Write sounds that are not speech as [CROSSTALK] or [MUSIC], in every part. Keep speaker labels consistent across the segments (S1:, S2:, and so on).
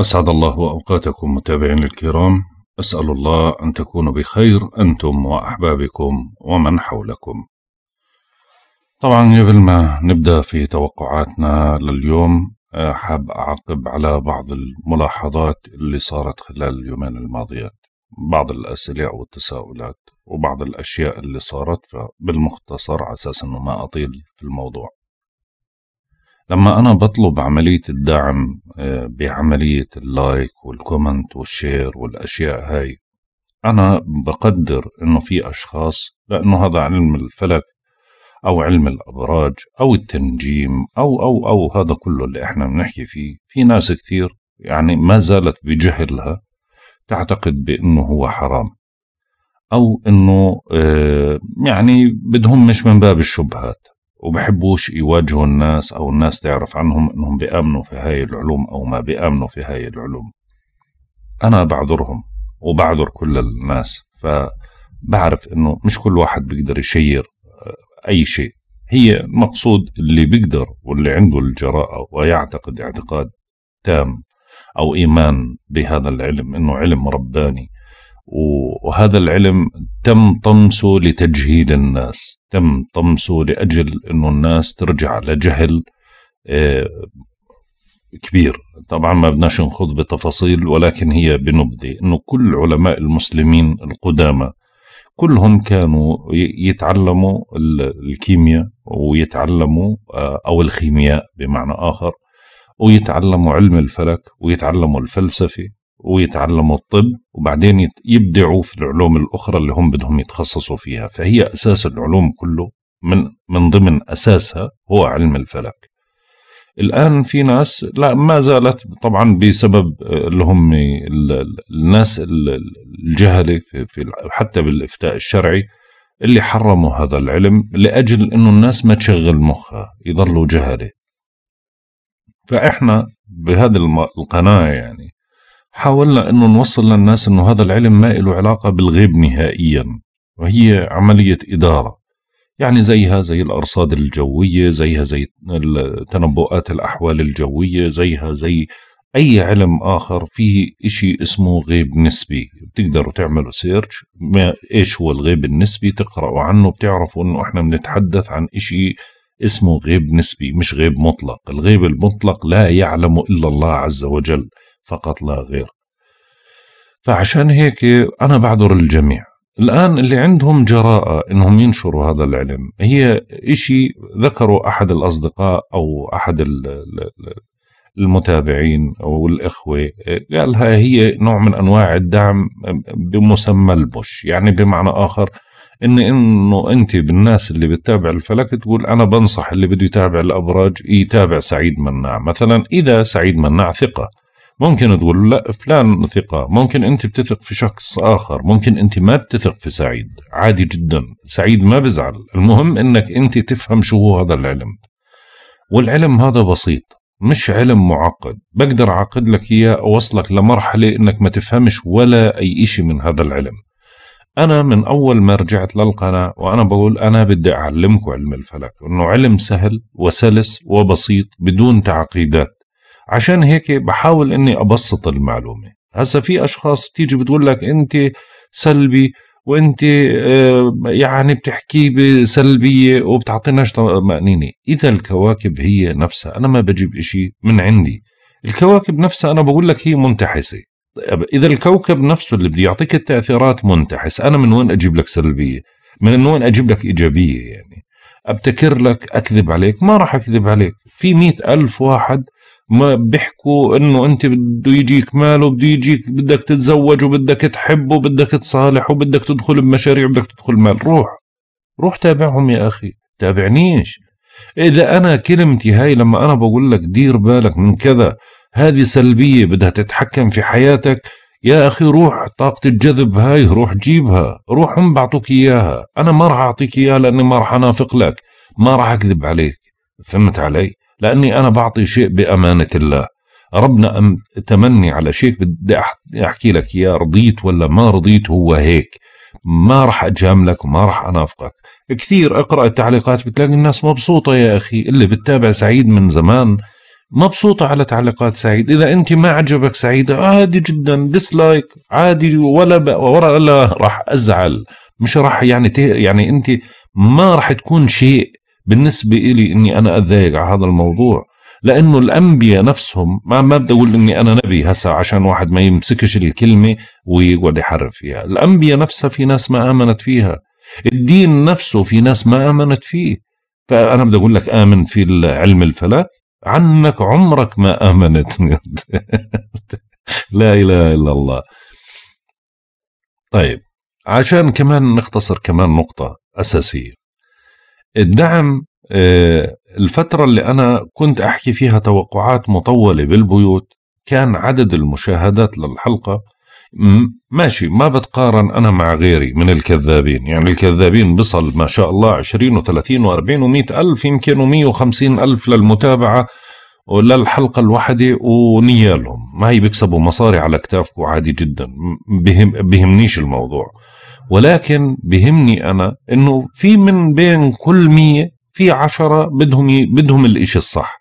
S1: أسعد الله أوقاتكم متابعين الكرام أسأل الله أن تكونوا بخير أنتم وأحبابكم ومن حولكم طبعا قبل ما نبدأ في توقعاتنا لليوم آه، حاب أعقب على بعض الملاحظات اللي صارت خلال اليومين الماضيات بعض الأسئلة والتساؤلات وبعض الأشياء اللي صارت فبالمختصر على أساس أنه ما أطيل في الموضوع لما أنا بطلب عملية الدعم آه، بعملية اللايك والكومنت والشير والأشياء هاي أنا بقدر إنه في أشخاص لأنه هذا علم الفلك أو علم الأبراج أو التنجيم أو أو أو هذا كله اللي إحنا بنحكي فيه في ناس كثير يعني ما زالت بجهلها تعتقد بأنه هو حرام أو أنه آه، يعني بدهم مش من باب الشبهات وبحبوش يواجهوا الناس أو الناس تعرف عنهم أنهم بيأمنوا في هاي العلوم أو ما بيأمنوا في هاي العلوم أنا بعذرهم وبعذر كل الناس فبعرف أنه مش كل واحد بيقدر يشير آه، أي شيء هي المقصود اللي بيقدر واللي عنده الجراءة ويعتقد اعتقاد تام أو إيمان بهذا العلم أنه علم رباني وهذا العلم تم طمسه لتجهيل الناس تم طمسه لأجل أنه الناس ترجع لجهل آه، كبير طبعا ما بدناش نخوض بتفاصيل ولكن هي بنبذة أنه كل علماء المسلمين القدامى كلهم كانوا يتعلموا الكيمياء ويتعلموا آه، أو الخيمياء بمعنى آخر ويتعلموا علم الفلك ويتعلموا الفلسفة ويتعلموا الطب وبعدين يبدعوا في العلوم الأخرى اللي هم بدهم يتخصصوا فيها فهي أساس العلوم كله من, من ضمن أساسها هو علم الفلك الآن في ناس لا ما زالت طبعا بسبب آه، اللي هم الناس الجهلة في حتى بالإفتاء الشرعي اللي حرموا هذا العلم لأجل أنه الناس ما تشغل مخها يضلوا جهلة فإحنا بهذا القناة يعني حاولنا أنه نوصل للناس أنه هذا العلم ما له علاقة بالغيب نهائيا وهي عملية إدارة يعني زيها زي الأرصاد الجوية زيها زي تنبؤات الأحوال الجوية زيها زي أي علم آخر فيه إشي اسمه غيب نسبي بتقدروا تعملوا سيرش ما إيش هو الغيب النسبي تقرأوا عنه بتعرفوا أنه إحنا بنتحدث عن إشي اسمه غيب نسبي مش غيب مطلق الغيب المطلق لا يعلم إلا الله عز وجل فقط لا غير فعشان هيك أنا بعذر الجميع الآن اللي عندهم جراءة إنهم ينشروا هذا العلم هي إشي ذكروا أحد الأصدقاء أو أحد المتابعين أو الإخوة قالها هي نوع من أنواع الدعم بمسمى البش يعني بمعنى آخر إن إنه أنت بالناس اللي بتتابع الفلك تقول أنا بنصح اللي بده يتابع الأبراج يتابع سعيد مناع مثلا إذا سعيد مناع ثقة ممكن تقول لا فلان ثقة ممكن أنت بتثق في شخص آخر ممكن أنت ما بتثق في سعيد عادي جدا سعيد ما بزعل المهم أنك أنت تفهم شو هو هذا العلم والعلم هذا بسيط مش علم معقد بقدر أعقد لك إياه أوصلك لمرحلة أنك ما تفهمش ولا أي إشي من هذا العلم أنا من أول ما رجعت للقناة وأنا بقول أنا بدي أعلمكم علم الفلك إنه علم سهل وسلس وبسيط بدون تعقيدات عشان هيك بحاول اني ابسط المعلومه هسا في اشخاص بتيجي بتقول لك انت سلبي وانت آه، يعني بتحكي بسلبيه وبتعطيناش طمانينه اذا الكواكب هي نفسها انا ما بجيب إشي من عندي الكواكب نفسها انا بقول لك هي منتحسه طيب، اذا الكوكب نفسه اللي بده يعطيك التاثيرات منتحس انا من وين اجيب لك سلبيه من وين اجيب لك ايجابيه يعني ابتكر لك اكذب عليك ما راح اكذب عليك في مئة ألف واحد ما بيحكوا انه انت بده يجيك مال وبده يجيك بدك تتزوج وبدك تحب وبدك تصالح وبدك تدخل بمشاريع وبدك تدخل مال روح روح تابعهم يا اخي تابعنيش اذا انا كلمتي هاي لما انا بقول لك دير بالك من كذا هذه سلبيه بدها تتحكم في حياتك يا اخي روح طاقة الجذب هاي روح جيبها روح هم بعطوك اياها انا ما راح اعطيك اياها لاني ما راح انافق لك ما راح اكذب عليك فهمت علي لأني أنا بعطي شيء بأمانة الله ربنا أم تمني على شيء بدي أحكي لك يا رضيت ولا ما رضيت هو هيك ما راح أجاملك وما راح أنافقك كثير أقرأ التعليقات بتلاقي الناس مبسوطة يا أخي اللي بتتابع سعيد من زمان مبسوطة على تعليقات سعيد إذا أنت ما عجبك سعيد عادي جدا ديسلايك عادي ولا ولا راح أزعل مش راح يعني يعني أنت ما راح تكون شيء بالنسبة إلي إني أنا أتضايق على هذا الموضوع لأنه الأنبياء نفسهم ما ما بدي أقول إني أنا نبي هسا عشان واحد ما يمسكش الكلمة ويقعد يحرف فيها الأنبياء نفسها في ناس ما آمنت فيها الدين نفسه في ناس ما آمنت فيه فأنا بدي أقول لك آمن في علم الفلك عنك عمرك ما آمنت [LAUGHS] لا إله إلا الله طيب عشان كمان نختصر كمان نقطة أساسية الدعم آه، الفترة اللي أنا كنت أحكي فيها توقعات مطولة بالبيوت كان عدد المشاهدات للحلقة ماشي ما بتقارن أنا مع غيري من الكذابين يعني الكذابين بصل ما شاء الله 20 و30 و40 و ألف يمكن و وخمسين ألف للمتابعة للحلقة الواحدة ونيالهم ما هي بيكسبوا مصاري على كتافكم عادي جدا بهم بهمنيش الموضوع ولكن بهمني أنا أنه في من بين كل مية في عشرة بدهم ي... بدهم الإشي الصح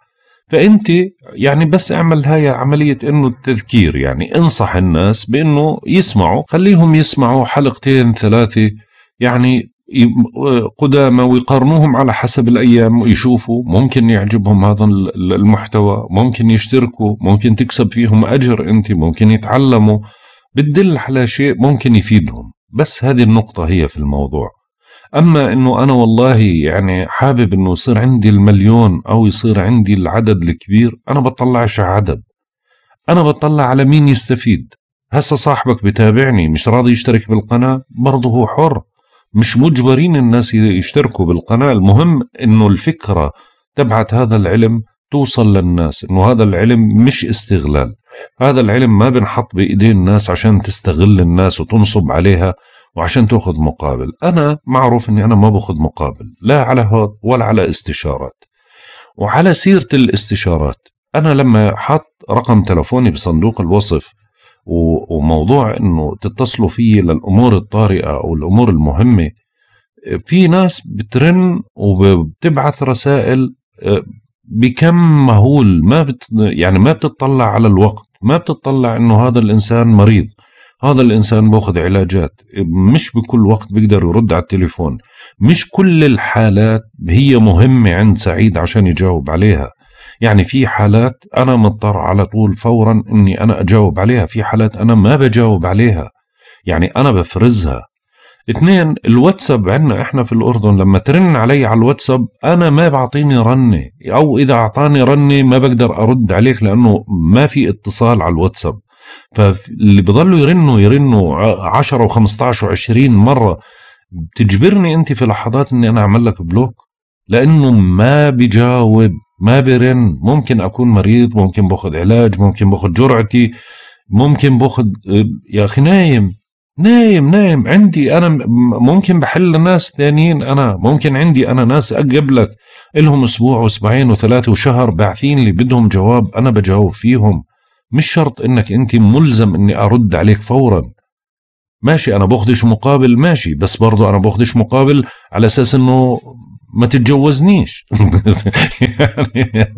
S1: فأنت يعني بس اعمل هاي عملية أنه التذكير يعني انصح الناس بأنه يسمعوا خليهم يسمعوا حلقتين ثلاثة يعني قدامى ويقارنوهم على حسب الايام ويشوفوا ممكن يعجبهم هذا المحتوى ممكن يشتركوا ممكن تكسب فيهم اجر انت ممكن يتعلموا بتدل على شيء ممكن يفيدهم بس هذه النقطة هي في الموضوع أما أنه أنا والله يعني حابب أنه يصير عندي المليون أو يصير عندي العدد الكبير أنا بطلعش على عدد أنا بطلع على مين يستفيد هسا صاحبك بتابعني مش راضي يشترك بالقناة برضه هو حر مش مجبرين الناس يشتركوا بالقناة المهم أنه الفكرة تبعت هذا العلم توصل للناس أنه هذا العلم مش استغلال هذا العلم ما بنحط بايدين الناس عشان تستغل الناس وتنصب عليها وعشان تاخذ مقابل انا معروف اني انا ما باخذ مقابل لا على هذا ولا على استشارات وعلى سيره الاستشارات انا لما حط رقم تلفوني بصندوق الوصف وموضوع انه تتصلوا فيه للامور الطارئه او الامور المهمه في ناس بترن وبتبعث رسائل آه، بكم مهول ما بت يعني ما بتطلع على الوقت ما بتطلع انه هذا الانسان مريض هذا الانسان باخذ علاجات مش بكل وقت بيقدر يرد على التليفون مش كل الحالات هي مهمه عند سعيد عشان يجاوب عليها يعني في حالات انا مضطر على طول فورا اني انا اجاوب عليها في حالات انا ما بجاوب عليها يعني انا بفرزها اثنين الواتساب عندنا احنا في الاردن لما ترن علي على الواتساب انا ما بعطيني رنه او اذا اعطاني رنه ما بقدر ارد عليك لانه ما في اتصال على الواتساب فاللي بضلوا يرنوا يرنوا 10 و15 و20 مره بتجبرني انت في لحظات اني انا اعمل لك بلوك لانه ما بجاوب ما برن ممكن اكون مريض ممكن باخذ علاج ممكن باخذ جرعتي ممكن باخذ يا اخي نايم نايم نايم عندي انا ممكن بحل ناس ثانيين انا ممكن عندي انا ناس اقبلك لهم اسبوع واسبوعين وثلاثه وشهر باعثين لي بدهم جواب انا بجاوب فيهم مش شرط انك انت ملزم اني ارد عليك فورا ماشي انا باخذش مقابل ماشي بس برضه انا باخذش مقابل على اساس انه ما تتجوزنيش [LAUGHS] يعني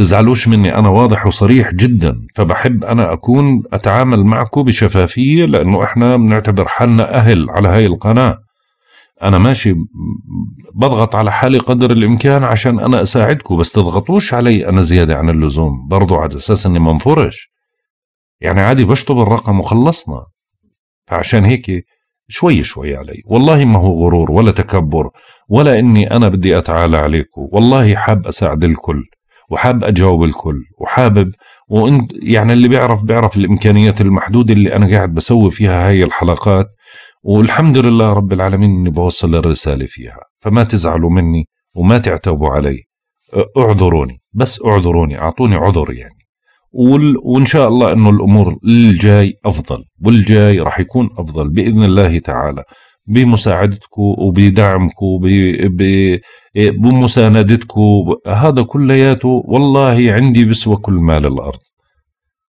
S1: تزعلوش مني أنا واضح وصريح جدا فبحب أنا أكون أتعامل معكم بشفافية لأنه إحنا بنعتبر حالنا أهل على هاي القناة أنا ماشي بضغط على حالي قدر الإمكان عشان أنا أساعدكم بس تضغطوش علي أنا زيادة عن اللزوم برضو على أساس أني منفرش يعني عادي بشطب الرقم وخلصنا فعشان هيك شوي شوي علي والله ما هو غرور ولا تكبر ولا اني انا بدي اتعالى عليكم والله حاب اساعد الكل وحاب اجاوب الكل وحابب وانت يعني اللي بيعرف بيعرف الامكانيات المحدوده اللي انا قاعد بسوي فيها هاي الحلقات والحمد لله رب العالمين اني بوصل الرساله فيها فما تزعلوا مني وما تعتبوا علي اعذروني بس اعذروني اعطوني عذر يعني وال... وان شاء الله انه الامور الجاي افضل والجاي راح يكون افضل باذن الله تعالى بمساعدتكم وبدعمكم إيه، بمساندتكم هذا كلياته والله عندي بسوى كل مال الارض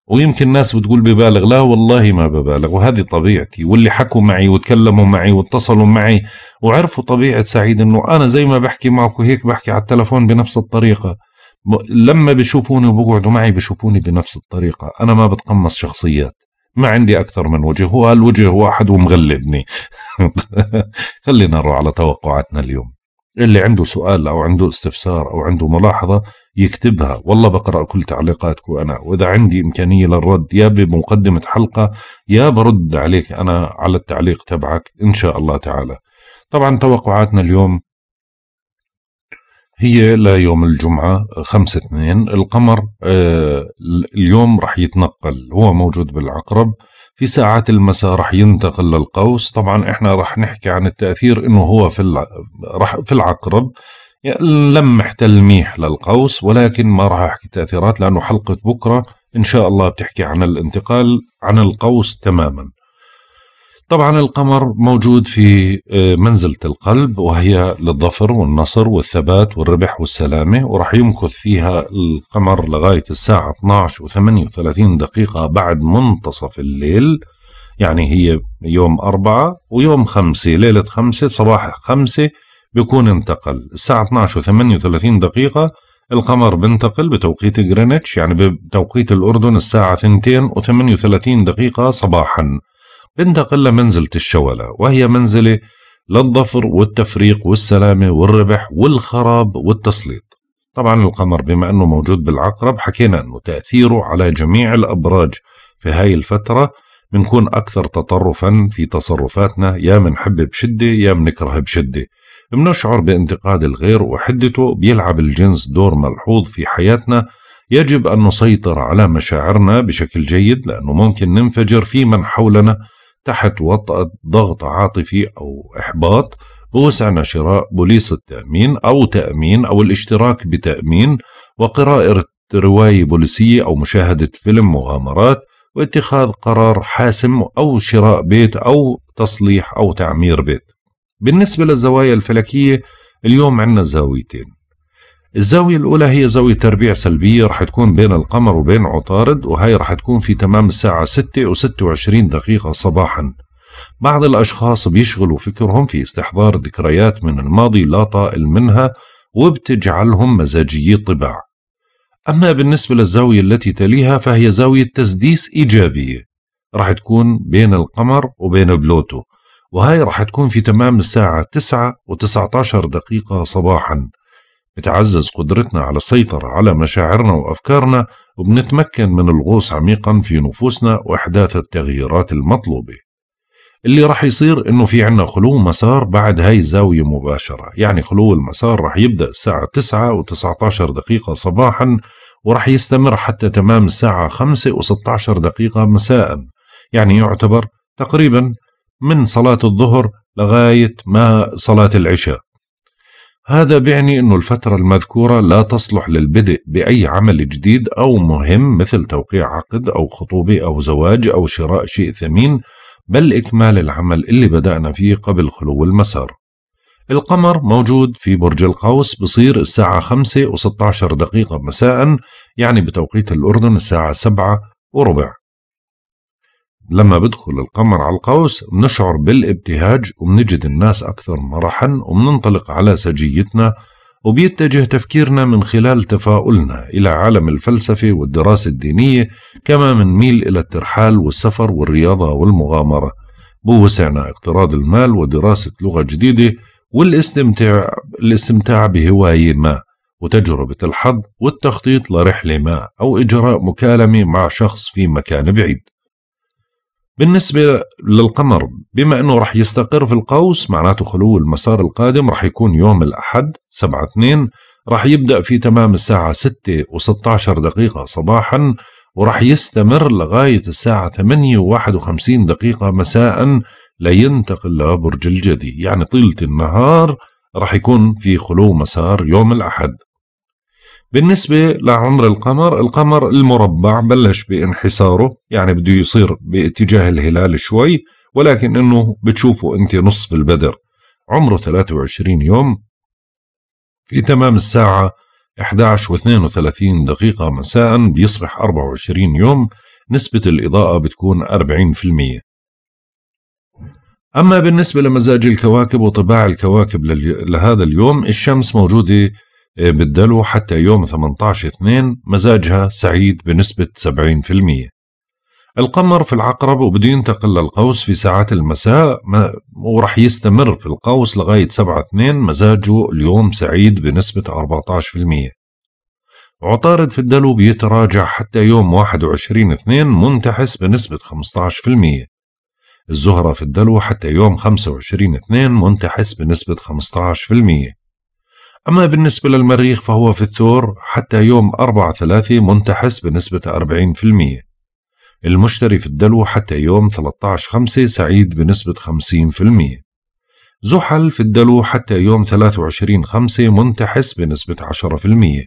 S1: ويمكن الناس بتقول ببالغ لا والله ما ببالغ وهذه طبيعتي واللي حكوا معي وتكلموا معي واتصلوا معي وعرفوا طبيعة سعيد انه انا زي ما بحكي معكم هيك بحكي على التلفون بنفس الطريقة لما بيشوفوني وبقعدوا معي بيشوفوني بنفس الطريقة انا ما بتقمص شخصيات ما عندي أكثر من وجه هو الوجه واحد ومغلبني [LAUGHS] خلينا نروح على توقعاتنا اليوم اللي عنده سؤال أو عنده استفسار أو عنده ملاحظة يكتبها والله بقرأ كل تعليقاتكم أنا وإذا عندي إمكانية للرد يا بمقدمة حلقة يا برد عليك أنا على التعليق تبعك إن شاء الله تعالى طبعا توقعاتنا اليوم هي ليوم الجمعة 5 2 القمر آه، اليوم رح يتنقل هو موجود بالعقرب في ساعات المساء رح ينتقل للقوس طبعا احنا رح نحكي عن التأثير انه هو في رح في العقرب لمح تلميح للقوس ولكن ما راح احكي تأثيرات لانه حلقة بكرة ان شاء الله بتحكي عن الانتقال عن القوس تماما طبعا القمر موجود في آه، منزلة القلب وهي للظفر والنصر والثبات والربح والسلامة ورح يمكث فيها القمر لغاية الساعة 12 و38 دقيقة بعد منتصف الليل يعني هي يوم أربعة ويوم خمسة ليلة خمسة صباح خمسة بيكون انتقل الساعة 12 و38 دقيقة القمر بنتقل بتوقيت جرينتش يعني بتوقيت الأردن الساعة 2 و38 دقيقة صباحاً بنتقل لمنزلة الشولة وهي منزلة للظفر والتفريق والسلامة والربح والخراب والتسليط طبعا القمر بما أنه موجود بالعقرب حكينا أنه تأثيره على جميع الأبراج في هاي الفترة بنكون أكثر تطرفا في تصرفاتنا يا منحب بشدة يا منكره بشدة بنشعر بانتقاد الغير وحدته بيلعب الجنس دور ملحوظ في حياتنا يجب أن نسيطر على مشاعرنا بشكل جيد لأنه ممكن ننفجر في من حولنا تحت وطأة ضغط عاطفي أو إحباط بوسعنا شراء بوليص التأمين أو تأمين أو الاشتراك بتأمين وقراءة رواية بوليسية أو مشاهدة فيلم مغامرات واتخاذ قرار حاسم أو شراء بيت أو تصليح أو تعمير بيت بالنسبة للزوايا الفلكية اليوم عندنا زاويتين الزاوية الأولى هي زاوية تربيع سلبية رح تكون بين القمر وبين عطارد وهي رح تكون في تمام الساعة 6 و 26 دقيقة صباحا بعض الأشخاص بيشغلوا فكرهم في استحضار ذكريات من الماضي لا طائل منها وبتجعلهم مزاجيي طباع أما بالنسبة للزاوية التي تليها فهي زاوية تسديس إيجابية رح تكون بين القمر وبين بلوتو وهي رح تكون في تمام الساعة 9 و19 دقيقة صباحاً بتعزز قدرتنا على السيطرة على مشاعرنا وأفكارنا وبنتمكن من الغوص عميقا في نفوسنا وإحداث التغييرات المطلوبة اللي راح يصير انه في عنا خلو مسار بعد هاي الزاوية مباشرة يعني خلو المسار راح يبدأ الساعة 9 و19 دقيقة صباحا وراح يستمر حتى تمام الساعة 5 و16 دقيقة مساء يعني يعتبر تقريبا من صلاة الظهر لغاية ما صلاة العشاء هذا بيعني أن الفترة المذكورة لا تصلح للبدء بأي عمل جديد أو مهم مثل توقيع عقد أو خطوبة أو زواج أو شراء شيء ثمين بل إكمال العمل اللي بدأنا فيه قبل خلو المسار القمر موجود في برج القوس بصير الساعة 5 و16 دقيقة مساء يعني بتوقيت الأردن الساعة 7 وربع لما بدخل القمر على القوس بنشعر بالابتهاج وبنجد الناس أكثر مرحا وبننطلق على سجيتنا وبيتجه تفكيرنا من خلال تفاؤلنا إلى عالم الفلسفة والدراسة الدينية كما منميل إلى الترحال والسفر والرياضة والمغامرة بوسعنا اقتراض المال ودراسة لغة جديدة والاستمتاع الاستمتاع بهواية ما وتجربة الحظ والتخطيط لرحلة ما أو إجراء مكالمة مع شخص في مكان بعيد بالنسبة للقمر بما أنه رح يستقر في القوس معناته خلو المسار القادم رح يكون يوم الأحد 7 2 رح يبدأ في تمام الساعة ستة وستة عشر دقيقة صباحا ورح يستمر لغاية الساعة ثمانية وواحد وخمسين دقيقة مساء لينتقل لبرج الجدي يعني طيلة النهار رح يكون في خلو مسار يوم الأحد بالنسبة لعمر القمر القمر المربع بلش بانحساره يعني بده يصير باتجاه الهلال شوي ولكن انه بتشوفه انت نصف البدر عمره 23 يوم في تمام الساعة 11 و32 دقيقة مساء بيصبح 24 يوم نسبة الإضاءة بتكون 40% أما بالنسبة لمزاج الكواكب وطباع الكواكب لهذا اليوم الشمس موجودة إيه، بالدلو حتى يوم 18/2 مزاجها سعيد بنسبة 70% القمر في العقرب وبده ينتقل للقوس في ساعات المساء وراح يستمر في القوس لغاية 7/2 مزاجه اليوم سعيد بنسبة 14% عطارد في الدلو بيتراجع حتى يوم 21 2 منتحس بنسبة 15% الزهرة في الدلو حتى يوم 25 2 منتحس بنسبة 15% أما بالنسبة للمريخ فهو في الثور حتى يوم 4 3 منتحس بنسبة 40% المشتري في الدلو حتى يوم 13 5 سعيد بنسبة 50% زحل في الدلو حتى يوم 23 5 منتحس بنسبة 10%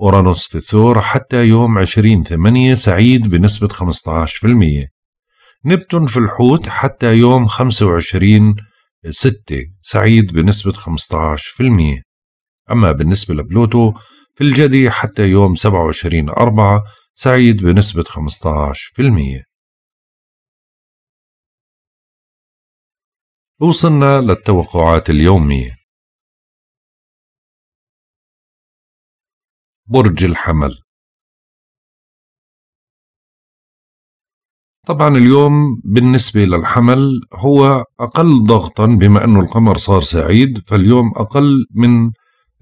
S1: أورانوس في الثور حتى يوم 20 8 سعيد بنسبة 15% نبتون في الحوت حتى يوم 25 6 سعيد بنسبة 15% أما بالنسبة لبلوتو في الجدي حتى يوم 27 أربعة
S2: سعيد بنسبة 15% وصلنا للتوقعات اليومية برج الحمل طبعا اليوم بالنسبة للحمل
S1: هو أقل ضغطا بما أنه القمر صار سعيد فاليوم أقل من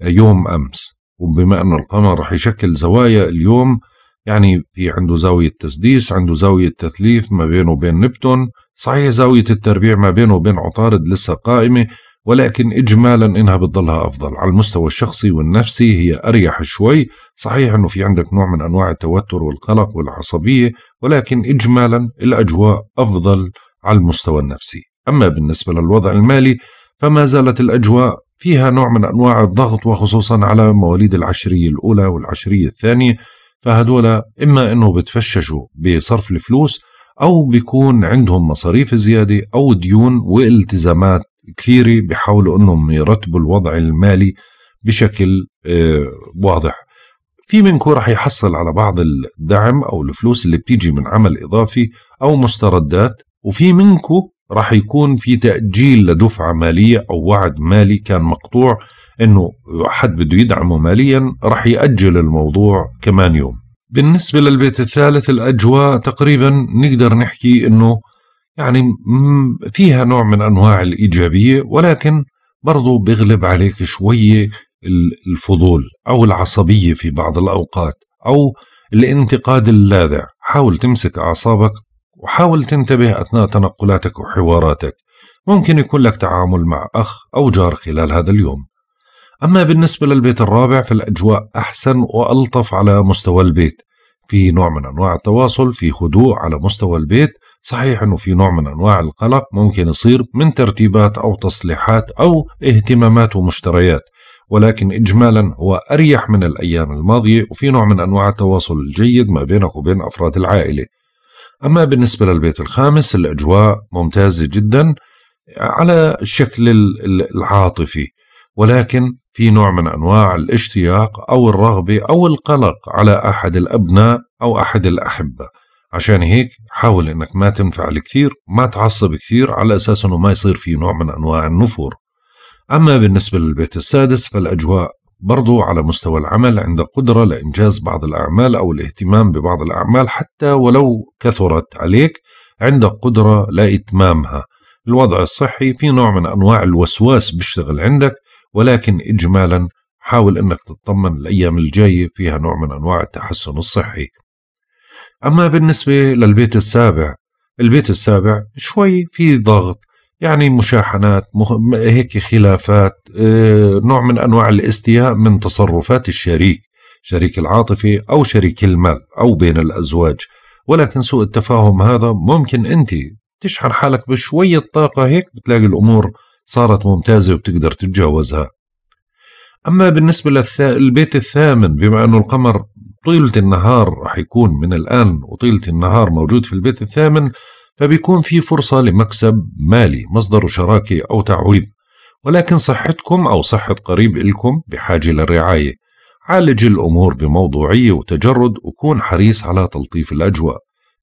S1: يوم امس وبما ان القمر رح يشكل زوايا اليوم يعني في عنده زاوية تسديس عنده زاوية تثليث ما بينه وبين نبتون صحيح زاوية التربيع ما بينه وبين عطارد لسه قائمة ولكن إجمالا إنها بتضلها أفضل على المستوى الشخصي والنفسي هي أريح شوي صحيح أنه في عندك نوع من أنواع التوتر والقلق والعصبية ولكن إجمالا الأجواء أفضل على المستوى النفسي أما بالنسبة للوضع المالي فما زالت الأجواء فيها نوع من أنواع الضغط وخصوصا على مواليد العشرية الأولى والعشرية الثانية فهدول إما أنه بتفششوا بصرف الفلوس أو بيكون عندهم مصاريف زيادة أو ديون والتزامات كثيرة بيحاولوا أنهم يرتبوا الوضع المالي بشكل آه، واضح في منكم رح يحصل على بعض الدعم أو الفلوس اللي بتيجي من عمل إضافي أو مستردات وفي منكم راح يكون في تأجيل لدفعة مالية أو وعد مالي كان مقطوع أنه حد بده يدعمه ماليا راح يأجل الموضوع كمان يوم بالنسبة للبيت الثالث الأجواء تقريبا نقدر نحكي أنه يعني فيها نوع من أنواع الإيجابية ولكن برضو بيغلب عليك شوية الفضول أو العصبية في بعض الأوقات أو الانتقاد اللاذع حاول تمسك أعصابك وحاول تنتبه أثناء تنقلاتك وحواراتك ممكن يكون لك تعامل مع أخ أو جار خلال هذا اليوم أما بالنسبة للبيت الرابع فالأجواء أحسن وألطف على مستوى البيت في نوع من أنواع التواصل في خدوع على مستوى البيت صحيح أنه في نوع من أنواع القلق ممكن يصير من ترتيبات أو تصليحات أو اهتمامات ومشتريات ولكن إجمالا هو أريح من الأيام الماضية وفي نوع من أنواع التواصل الجيد ما بينك وبين أفراد العائلة أما بالنسبة للبيت الخامس الأجواء ممتازة جدا على الشكل العاطفي ولكن في نوع من أنواع الاشتياق أو الرغبة أو القلق على أحد الأبناء أو أحد الأحبة عشان هيك حاول انك ما تنفعل كثير ما تعصب كثير على اساس انه ما يصير في نوع من انواع النفور اما بالنسبه للبيت السادس فالاجواء برضو على مستوى العمل عند قدرة لإنجاز بعض الأعمال أو الاهتمام ببعض الأعمال حتى ولو كثرت عليك عندك قدرة لإتمامها الوضع الصحي في نوع من أنواع الوسواس بيشتغل عندك ولكن إجمالا حاول أنك تطمن الأيام الجاية فيها نوع من أنواع التحسن الصحي أما بالنسبة للبيت السابع البيت السابع شوي في ضغط يعني مشاحنات هيك خلافات آه، نوع من انواع الاستياء من تصرفات الشريك شريك العاطفه او شريك المال او بين الازواج ولكن سوء التفاهم هذا ممكن انت تشحن حالك بشويه طاقه هيك بتلاقي الامور صارت ممتازه وبتقدر تتجاوزها اما بالنسبه للبيت الثامن بما انه القمر طيله النهار راح يكون من الان وطيله النهار موجود في البيت الثامن فبيكون في فرصة لمكسب مالي مصدر شراكة أو تعويض ولكن صحتكم أو صحة قريب إلكم بحاجة للرعاية عالج الأمور بموضوعية وتجرد وكون حريص على تلطيف الأجواء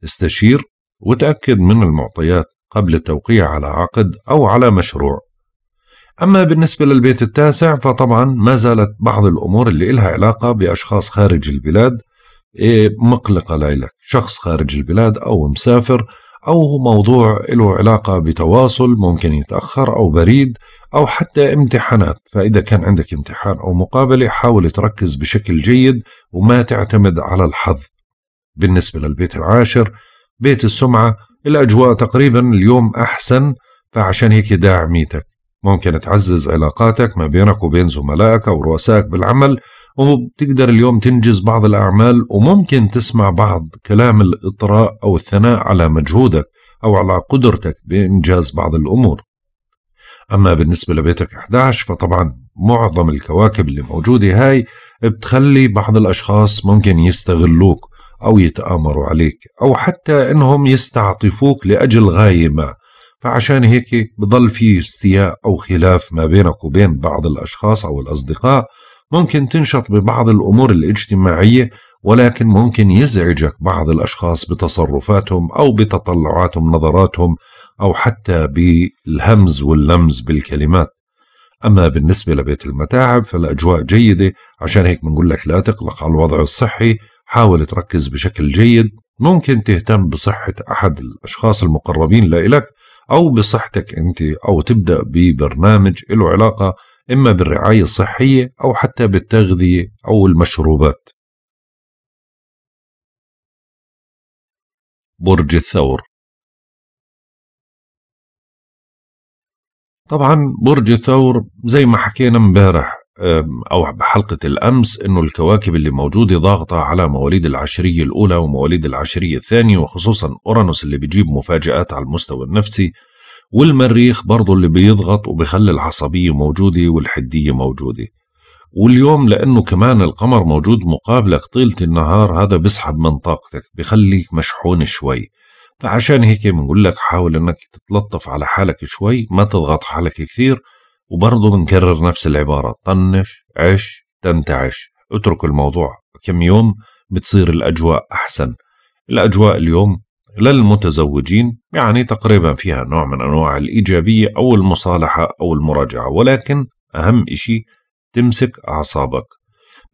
S1: استشير وتأكد من المعطيات قبل التوقيع على عقد أو على مشروع أما بالنسبة للبيت التاسع فطبعا ما زالت بعض الأمور اللي إلها علاقة بأشخاص خارج البلاد إيه، مقلقة لإلك شخص خارج البلاد أو مسافر أو موضوع له علاقة بتواصل ممكن يتأخر أو بريد أو حتى امتحانات فإذا كان عندك امتحان أو مقابلة حاول تركز بشكل جيد وما تعتمد على الحظ بالنسبة للبيت العاشر بيت السمعة الأجواء تقريبا اليوم أحسن فعشان هيك داعميتك ممكن تعزز علاقاتك ما بينك وبين زملائك أو رؤسائك بالعمل وبتقدر اليوم تنجز بعض الأعمال وممكن تسمع بعض كلام الإطراء أو الثناء على مجهودك أو على قدرتك بإنجاز بعض الأمور أما بالنسبة لبيتك 11 فطبعا معظم الكواكب اللي موجودة هاي بتخلي بعض الأشخاص ممكن يستغلوك أو يتآمروا عليك أو حتى إنهم يستعطفوك لأجل غاية ما فعشان هيك بضل في استياء أو خلاف ما بينك وبين بعض الأشخاص أو الأصدقاء ممكن تنشط ببعض الأمور الاجتماعية ولكن ممكن يزعجك بعض الأشخاص بتصرفاتهم أو بتطلعاتهم نظراتهم أو حتى بالهمز واللمز بالكلمات أما بالنسبة لبيت المتاعب فالأجواء جيدة عشان هيك بنقول لك لا تقلق على الوضع الصحي حاول تركز بشكل جيد ممكن تهتم بصحة أحد الأشخاص المقربين لإلك أو بصحتك أنت أو تبدأ ببرنامج له علاقة إما بالرعاية الصحية
S2: أو حتى بالتغذية أو المشروبات برج الثور طبعا برج الثور زي ما حكينا امبارح
S1: أو بحلقة الأمس أنه الكواكب اللي موجودة ضاغطة على مواليد العشرية الأولى ومواليد العشرية الثانية وخصوصا أورانوس اللي بيجيب مفاجآت على المستوى النفسي والمريخ برضه اللي بيضغط وبخلي العصبية موجودة والحدية موجودة واليوم لأنه كمان القمر موجود مقابلك طيلة النهار هذا بسحب من طاقتك بخليك مشحون شوي فعشان هيك بنقول لك حاول انك تتلطف على حالك شوي ما تضغط حالك كثير وبرضه بنكرر نفس العبارة طنش عش تنتعش اترك الموضوع كم يوم بتصير الأجواء أحسن الأجواء اليوم للمتزوجين يعني تقريبا فيها نوع من أنواع الإيجابية أو المصالحة أو المراجعة ولكن أهم إشي تمسك أعصابك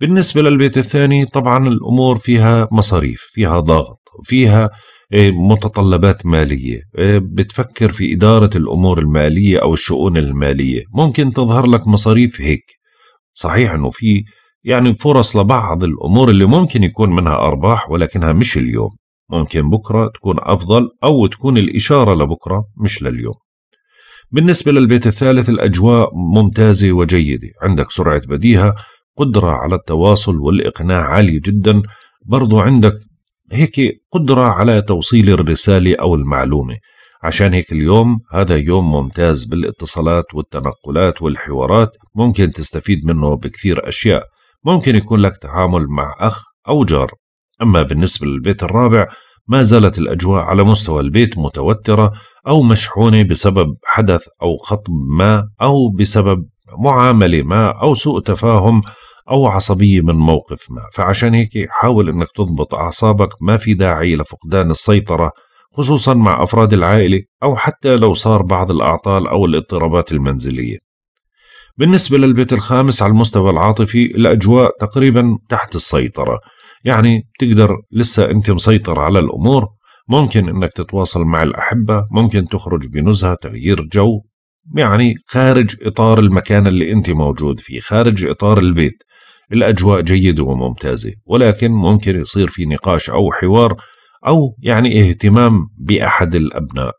S1: بالنسبة للبيت الثاني طبعا الأمور فيها مصاريف فيها ضغط فيها إيه، متطلبات مالية إيه، بتفكر في إدارة الأمور المالية أو الشؤون المالية ممكن تظهر لك مصاريف هيك صحيح أنه في يعني فرص لبعض الأمور اللي ممكن يكون منها أرباح ولكنها مش اليوم ممكن بكرة تكون أفضل أو تكون الإشارة لبكرة مش لليوم بالنسبة للبيت الثالث الأجواء ممتازة وجيدة عندك سرعة بديهة قدرة على التواصل والإقناع عالية جدا برضو عندك هيك قدرة على توصيل الرسالة أو المعلومة عشان هيك اليوم هذا يوم ممتاز بالاتصالات والتنقلات والحوارات ممكن تستفيد منه بكثير أشياء ممكن يكون لك تعامل مع أخ أو جار أما بالنسبة للبيت الرابع ما زالت الأجواء على مستوى البيت متوترة أو مشحونة بسبب حدث أو خطب ما أو بسبب معاملة ما أو سوء تفاهم أو عصبية من موقف ما فعشان هيك حاول أنك تضبط أعصابك ما في داعي لفقدان السيطرة خصوصا مع أفراد العائلة أو حتى لو صار بعض الأعطال أو الاضطرابات المنزلية بالنسبة للبيت الخامس على المستوى العاطفي الأجواء تقريبا تحت السيطرة يعني تقدر لسه أنت مسيطر على الأمور ممكن أنك تتواصل مع الأحبة ممكن تخرج بنزهة تغيير جو يعني خارج إطار المكان اللي أنت موجود فيه خارج إطار البيت الأجواء جيدة وممتازة ولكن ممكن يصير في نقاش أو حوار أو يعني اهتمام بأحد الأبناء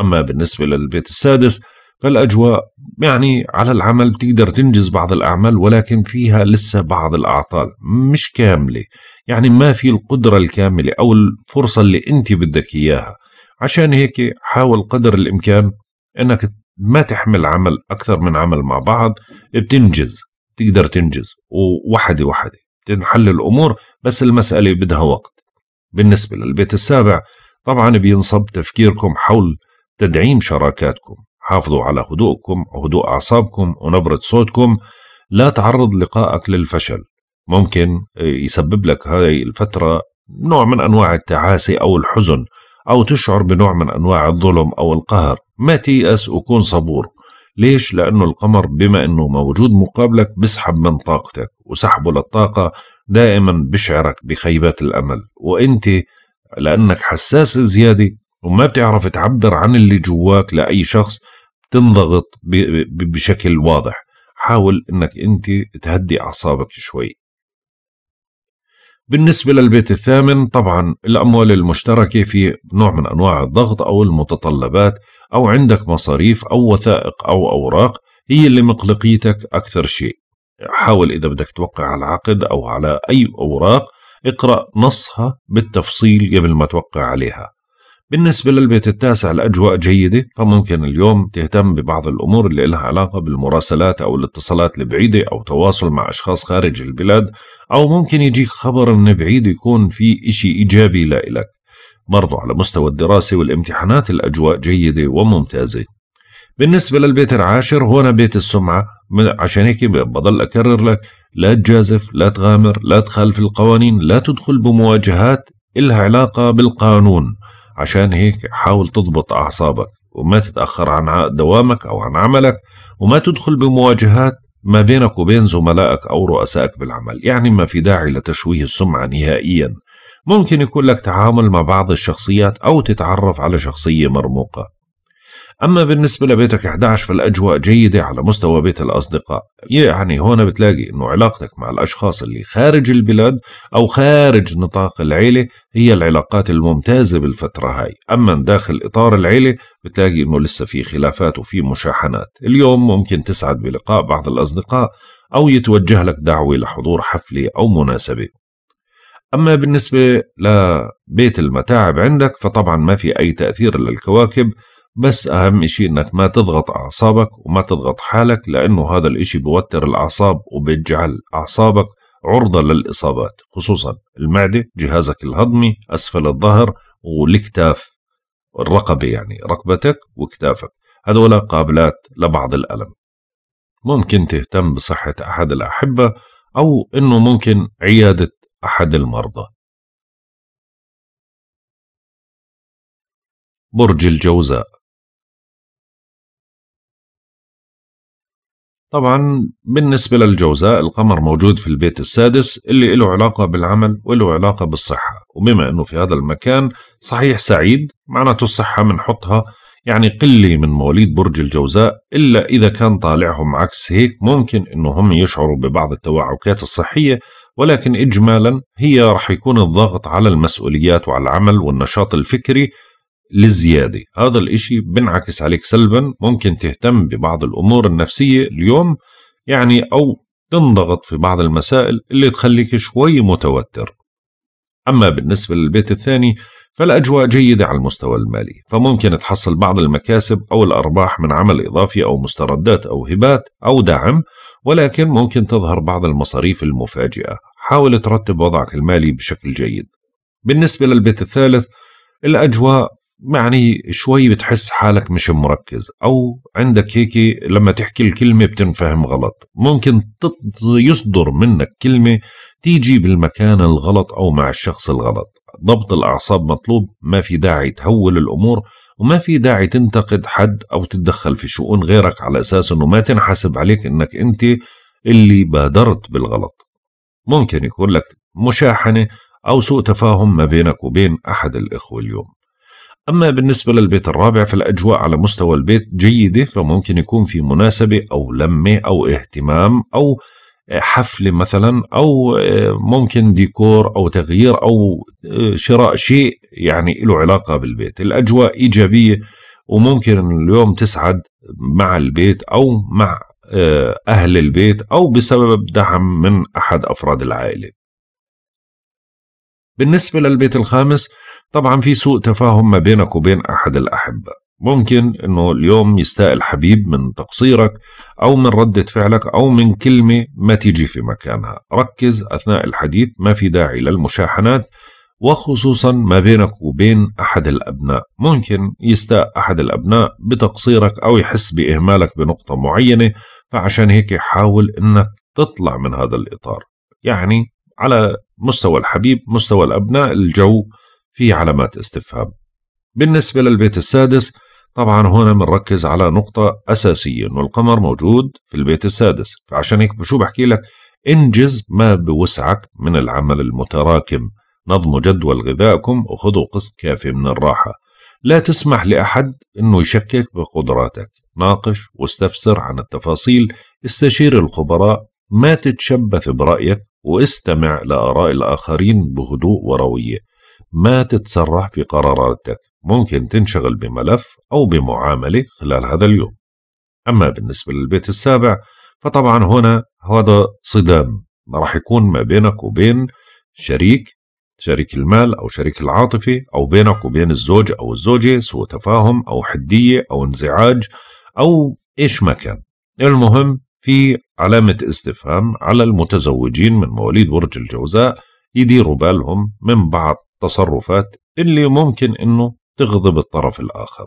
S1: أما بالنسبة للبيت السادس فالأجواء يعني على العمل بتقدر تنجز بعض الأعمال ولكن فيها لسه بعض الأعطال مش كاملة يعني ما في القدرة الكاملة أو الفرصة اللي أنت بدك إياها عشان هيك حاول قدر الإمكان أنك ما تحمل عمل أكثر من عمل مع بعض بتنجز تقدر تنجز ووحدة وحدة تنحل الأمور بس المسألة بدها وقت بالنسبة للبيت السابع طبعا بينصب تفكيركم حول تدعيم شراكاتكم حافظوا على هدوءكم وهدوء أعصابكم ونبرة صوتكم لا تعرض لقائك للفشل ممكن آه، يسبب لك هذه الفترة نوع من أنواع التعاسة أو الحزن أو تشعر بنوع من أنواع الظلم أو القهر ما تيأس وكون صبور ليش؟ لأنه القمر بما أنه موجود مقابلك بسحب من طاقتك وسحبه للطاقة دائما بشعرك بخيبات الأمل وإنت لأنك حساس زيادة وما بتعرف تعبر عن اللي جواك لأي شخص تنضغط بشكل واضح حاول انك انت تهدي اعصابك شوي بالنسبة للبيت الثامن طبعا الأموال المشتركة في نوع من أنواع الضغط أو المتطلبات أو عندك مصاريف أو وثائق أو أوراق هي اللي مقلقيتك أكثر شيء حاول إذا بدك توقع على عقد أو على أي أوراق اقرأ نصها بالتفصيل قبل ما توقع عليها بالنسبة للبيت التاسع الأجواء جيدة فممكن اليوم تهتم ببعض الأمور اللي لها علاقة بالمراسلات أو الاتصالات البعيدة أو تواصل مع أشخاص خارج البلاد أو ممكن يجيك خبر من بعيد يكون في إشي إيجابي لإلك برضو على مستوى الدراسة والامتحانات الأجواء جيدة وممتازة بالنسبة للبيت العاشر هون بيت السمعة عشان هيك بضل أكرر لك لا تجازف لا تغامر لا تخالف القوانين لا تدخل بمواجهات إلها علاقة بالقانون عشان هيك حاول تضبط أعصابك وما تتأخر عن دوامك أو عن عملك وما تدخل بمواجهات ما بينك وبين زملائك أو رؤسائك بالعمل يعني ما في داعي لتشويه السمعة نهائيا ممكن يكون لك تعامل مع بعض الشخصيات أو تتعرف على شخصية مرموقة أما بالنسبة لبيتك 11 فالأجواء جيدة على مستوى بيت الأصدقاء يعني هون بتلاقي أنه علاقتك مع الأشخاص اللي خارج البلاد أو خارج نطاق العيلة هي العلاقات الممتازة بالفترة هاي أما داخل إطار العيلة بتلاقي أنه لسه في خلافات وفي مشاحنات اليوم ممكن تسعد بلقاء بعض الأصدقاء أو يتوجه لك دعوة لحضور حفلة أو مناسبة أما بالنسبة لبيت المتاعب عندك فطبعا ما في أي تأثير للكواكب بس أهم إشي إنك ما تضغط أعصابك وما تضغط حالك لأنه هذا الإشي بوتر الأعصاب وبيجعل أعصابك عرضة للإصابات خصوصا المعدة جهازك الهضمي أسفل الظهر والكتاف الرقبة يعني رقبتك وكتافك هذولا قابلات لبعض الألم ممكن تهتم بصحة أحد
S2: الأحبة أو أنه ممكن عيادة أحد المرضى برج الجوزاء
S3: طبعا بالنسبة للجوزاء القمر موجود في البيت السادس اللي له علاقة بالعمل وله علاقة بالصحة وبما
S1: أنه في هذا المكان صحيح سعيد معناته الصحة منحطها يعني قلة من مواليد برج الجوزاء إلا إذا كان طالعهم عكس هيك ممكن أنه هم يشعروا ببعض التوعكات الصحية ولكن إجمالا هي رح يكون الضغط على المسؤوليات وعلى العمل والنشاط الفكري للزيادة هذا الإشي بنعكس عليك سلبا ممكن تهتم ببعض الأمور النفسية اليوم يعني أو تنضغط في بعض المسائل اللي تخليك شوي متوتر أما بالنسبة للبيت الثاني فالأجواء جيدة على المستوى المالي فممكن تحصل بعض المكاسب أو الأرباح من عمل إضافي أو مستردات أو هبات أو دعم ولكن ممكن تظهر بعض المصاريف المفاجئة حاول ترتب وضعك المالي بشكل جيد بالنسبة للبيت الثالث الأجواء يعني شوي بتحس حالك مش مركز او عندك هيك لما تحكي الكلمه بتنفهم غلط ممكن يصدر منك كلمه تيجي بالمكان الغلط او مع الشخص الغلط ضبط الاعصاب مطلوب ما في داعي تهول الامور وما في داعي تنتقد حد او تتدخل في شؤون غيرك على اساس انه ما تنحسب عليك انك انت اللي بادرت بالغلط ممكن يكون لك مشاحنه او سوء تفاهم ما بينك وبين احد الاخوه اليوم أما بالنسبة للبيت الرابع فالأجواء على مستوى البيت جيدة فممكن يكون في مناسبة أو لمة أو اهتمام أو آه، حفلة مثلا أو آه، ممكن ديكور أو تغيير أو آه، شراء شيء يعني له علاقة بالبيت الأجواء إيجابية وممكن اليوم تسعد مع البيت أو مع أهل البيت أو بسبب دعم من أحد أفراد العائلة بالنسبة للبيت الخامس طبعا في سوء تفاهم ما بينك وبين أحد الأحبة ممكن أنه اليوم يستاء الحبيب من تقصيرك أو من ردة فعلك أو من كلمة ما تيجي في مكانها ركز أثناء الحديث ما في داعي للمشاحنات وخصوصا ما بينك وبين أحد الأبناء ممكن يستاء أحد الأبناء بتقصيرك أو يحس بإهمالك بنقطة معينة فعشان هيك حاول أنك تطلع من هذا الإطار يعني على مستوى الحبيب مستوى الأبناء الجو في علامات استفهام بالنسبة للبيت السادس طبعا هنا بنركز على نقطة أساسية إنه القمر موجود في البيت السادس فعشان هيك شو بحكي لك انجز ما بوسعك من العمل المتراكم نظموا جدول غذائكم وخذوا قسط كافي من الراحة لا تسمح لأحد أنه يشكك بقدراتك ناقش واستفسر عن التفاصيل استشير الخبراء ما تتشبث برأيك واستمع لآراء الآخرين بهدوء وروية ما تتسرع في قراراتك ممكن تنشغل بملف أو بمعاملة خلال هذا اليوم أما بالنسبة للبيت السابع فطبعا هنا هذا صدام راح يكون ما بينك وبين شريك شريك المال أو شريك العاطفة أو بينك وبين الزوج أو الزوجة سوء تفاهم أو حدية أو انزعاج أو إيش ما كان المهم في علامة استفهام على المتزوجين من مواليد برج الجوزاء يديروا بالهم من بعض تصرفات اللي ممكن انه تغضب الطرف الاخر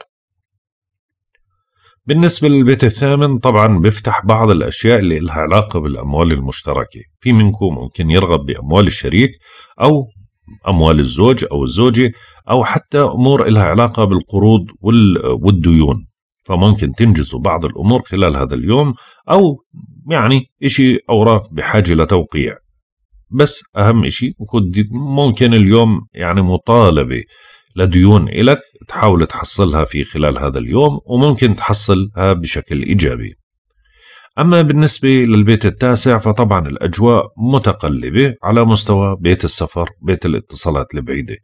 S1: بالنسبة للبيت الثامن طبعا بيفتح بعض الأشياء اللي لها علاقة بالأموال المشتركة في منكم ممكن يرغب بأموال الشريك أو أموال الزوج أو الزوجة أو حتى أمور لها علاقة بالقروض والديون فممكن تنجزوا بعض الأمور خلال هذا اليوم أو يعني إشي أوراق بحاجة لتوقيع بس أهم شيء ممكن اليوم يعني مطالبة لديون إلك تحاول تحصلها في خلال هذا اليوم وممكن تحصلها بشكل إيجابي أما بالنسبة للبيت التاسع فطبعا الأجواء متقلبة على مستوى بيت السفر بيت الاتصالات البعيدة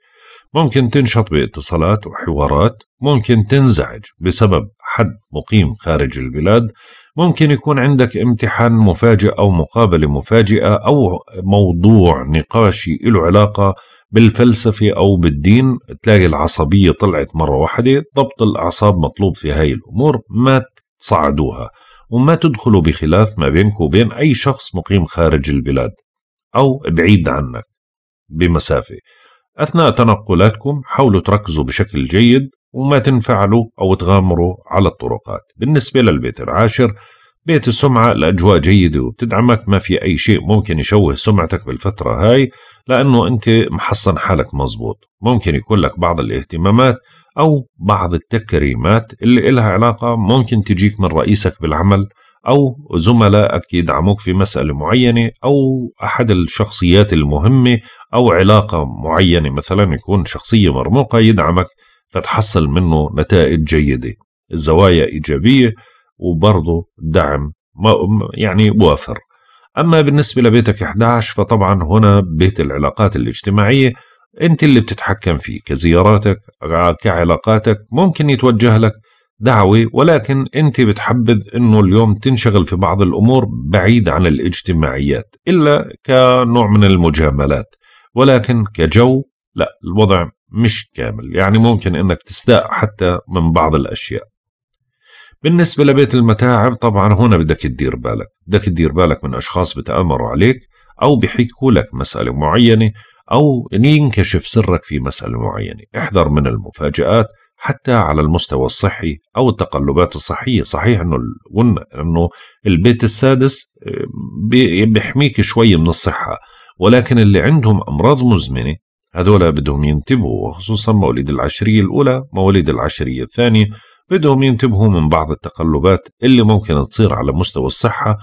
S1: ممكن تنشط باتصالات وحوارات ممكن تنزعج بسبب حد مقيم خارج البلاد ممكن يكون عندك امتحان مفاجئ أو مقابلة مفاجئة أو موضوع نقاشي له علاقة بالفلسفة أو بالدين تلاقي العصبية طلعت مرة واحدة ضبط الأعصاب مطلوب في هاي الأمور ما تصعدوها وما تدخلوا بخلاف ما بينك وبين أي شخص مقيم خارج البلاد أو بعيد عنك بمسافة أثناء تنقلاتكم حاولوا تركزوا بشكل جيد وما تنفعلوا أو تغامروا على الطرقات بالنسبة للبيت العاشر بيت السمعة الأجواء جيدة وبتدعمك ما في أي شيء ممكن يشوه سمعتك بالفترة هاي لأنه أنت محصن حالك مزبوط ممكن يكون لك بعض الاهتمامات أو بعض التكريمات اللي إلها علاقة ممكن تجيك من رئيسك بالعمل أو زملائك يدعموك في مسألة معينة أو أحد الشخصيات المهمة أو علاقة معينة مثلا يكون شخصية مرموقة يدعمك فتحصل منه نتائج جيدة الزوايا إيجابية وبرضه دعم يعني وافر أما بالنسبة لبيتك 11 فطبعا هنا بيت العلاقات الاجتماعية أنت اللي بتتحكم فيه كزياراتك كعلاقاتك ممكن يتوجه لك دعوة ولكن أنت بتحبذ أنه اليوم تنشغل في بعض الأمور بعيد عن الاجتماعيات إلا كنوع من المجاملات ولكن كجو لا الوضع مش كامل يعني ممكن أنك تستاء حتى من بعض الأشياء بالنسبة لبيت المتاعب طبعا هنا بدك تدير بالك بدك تدير بالك من أشخاص بتآمروا عليك أو بيحكوا لك مسألة معينة أو ينكشف سرك في مسألة معينة احذر من المفاجآت حتى على المستوى الصحي او التقلبات الصحيه صحيح انه قلنا انه البيت السادس آه، بيحميك شوي من الصحه ولكن اللي عندهم امراض مزمنه هذولا بدهم ينتبهوا وخصوصا مواليد العشريه الاولى مواليد العشريه الثانيه بدهم ينتبهوا من بعض التقلبات اللي ممكن تصير على مستوى الصحه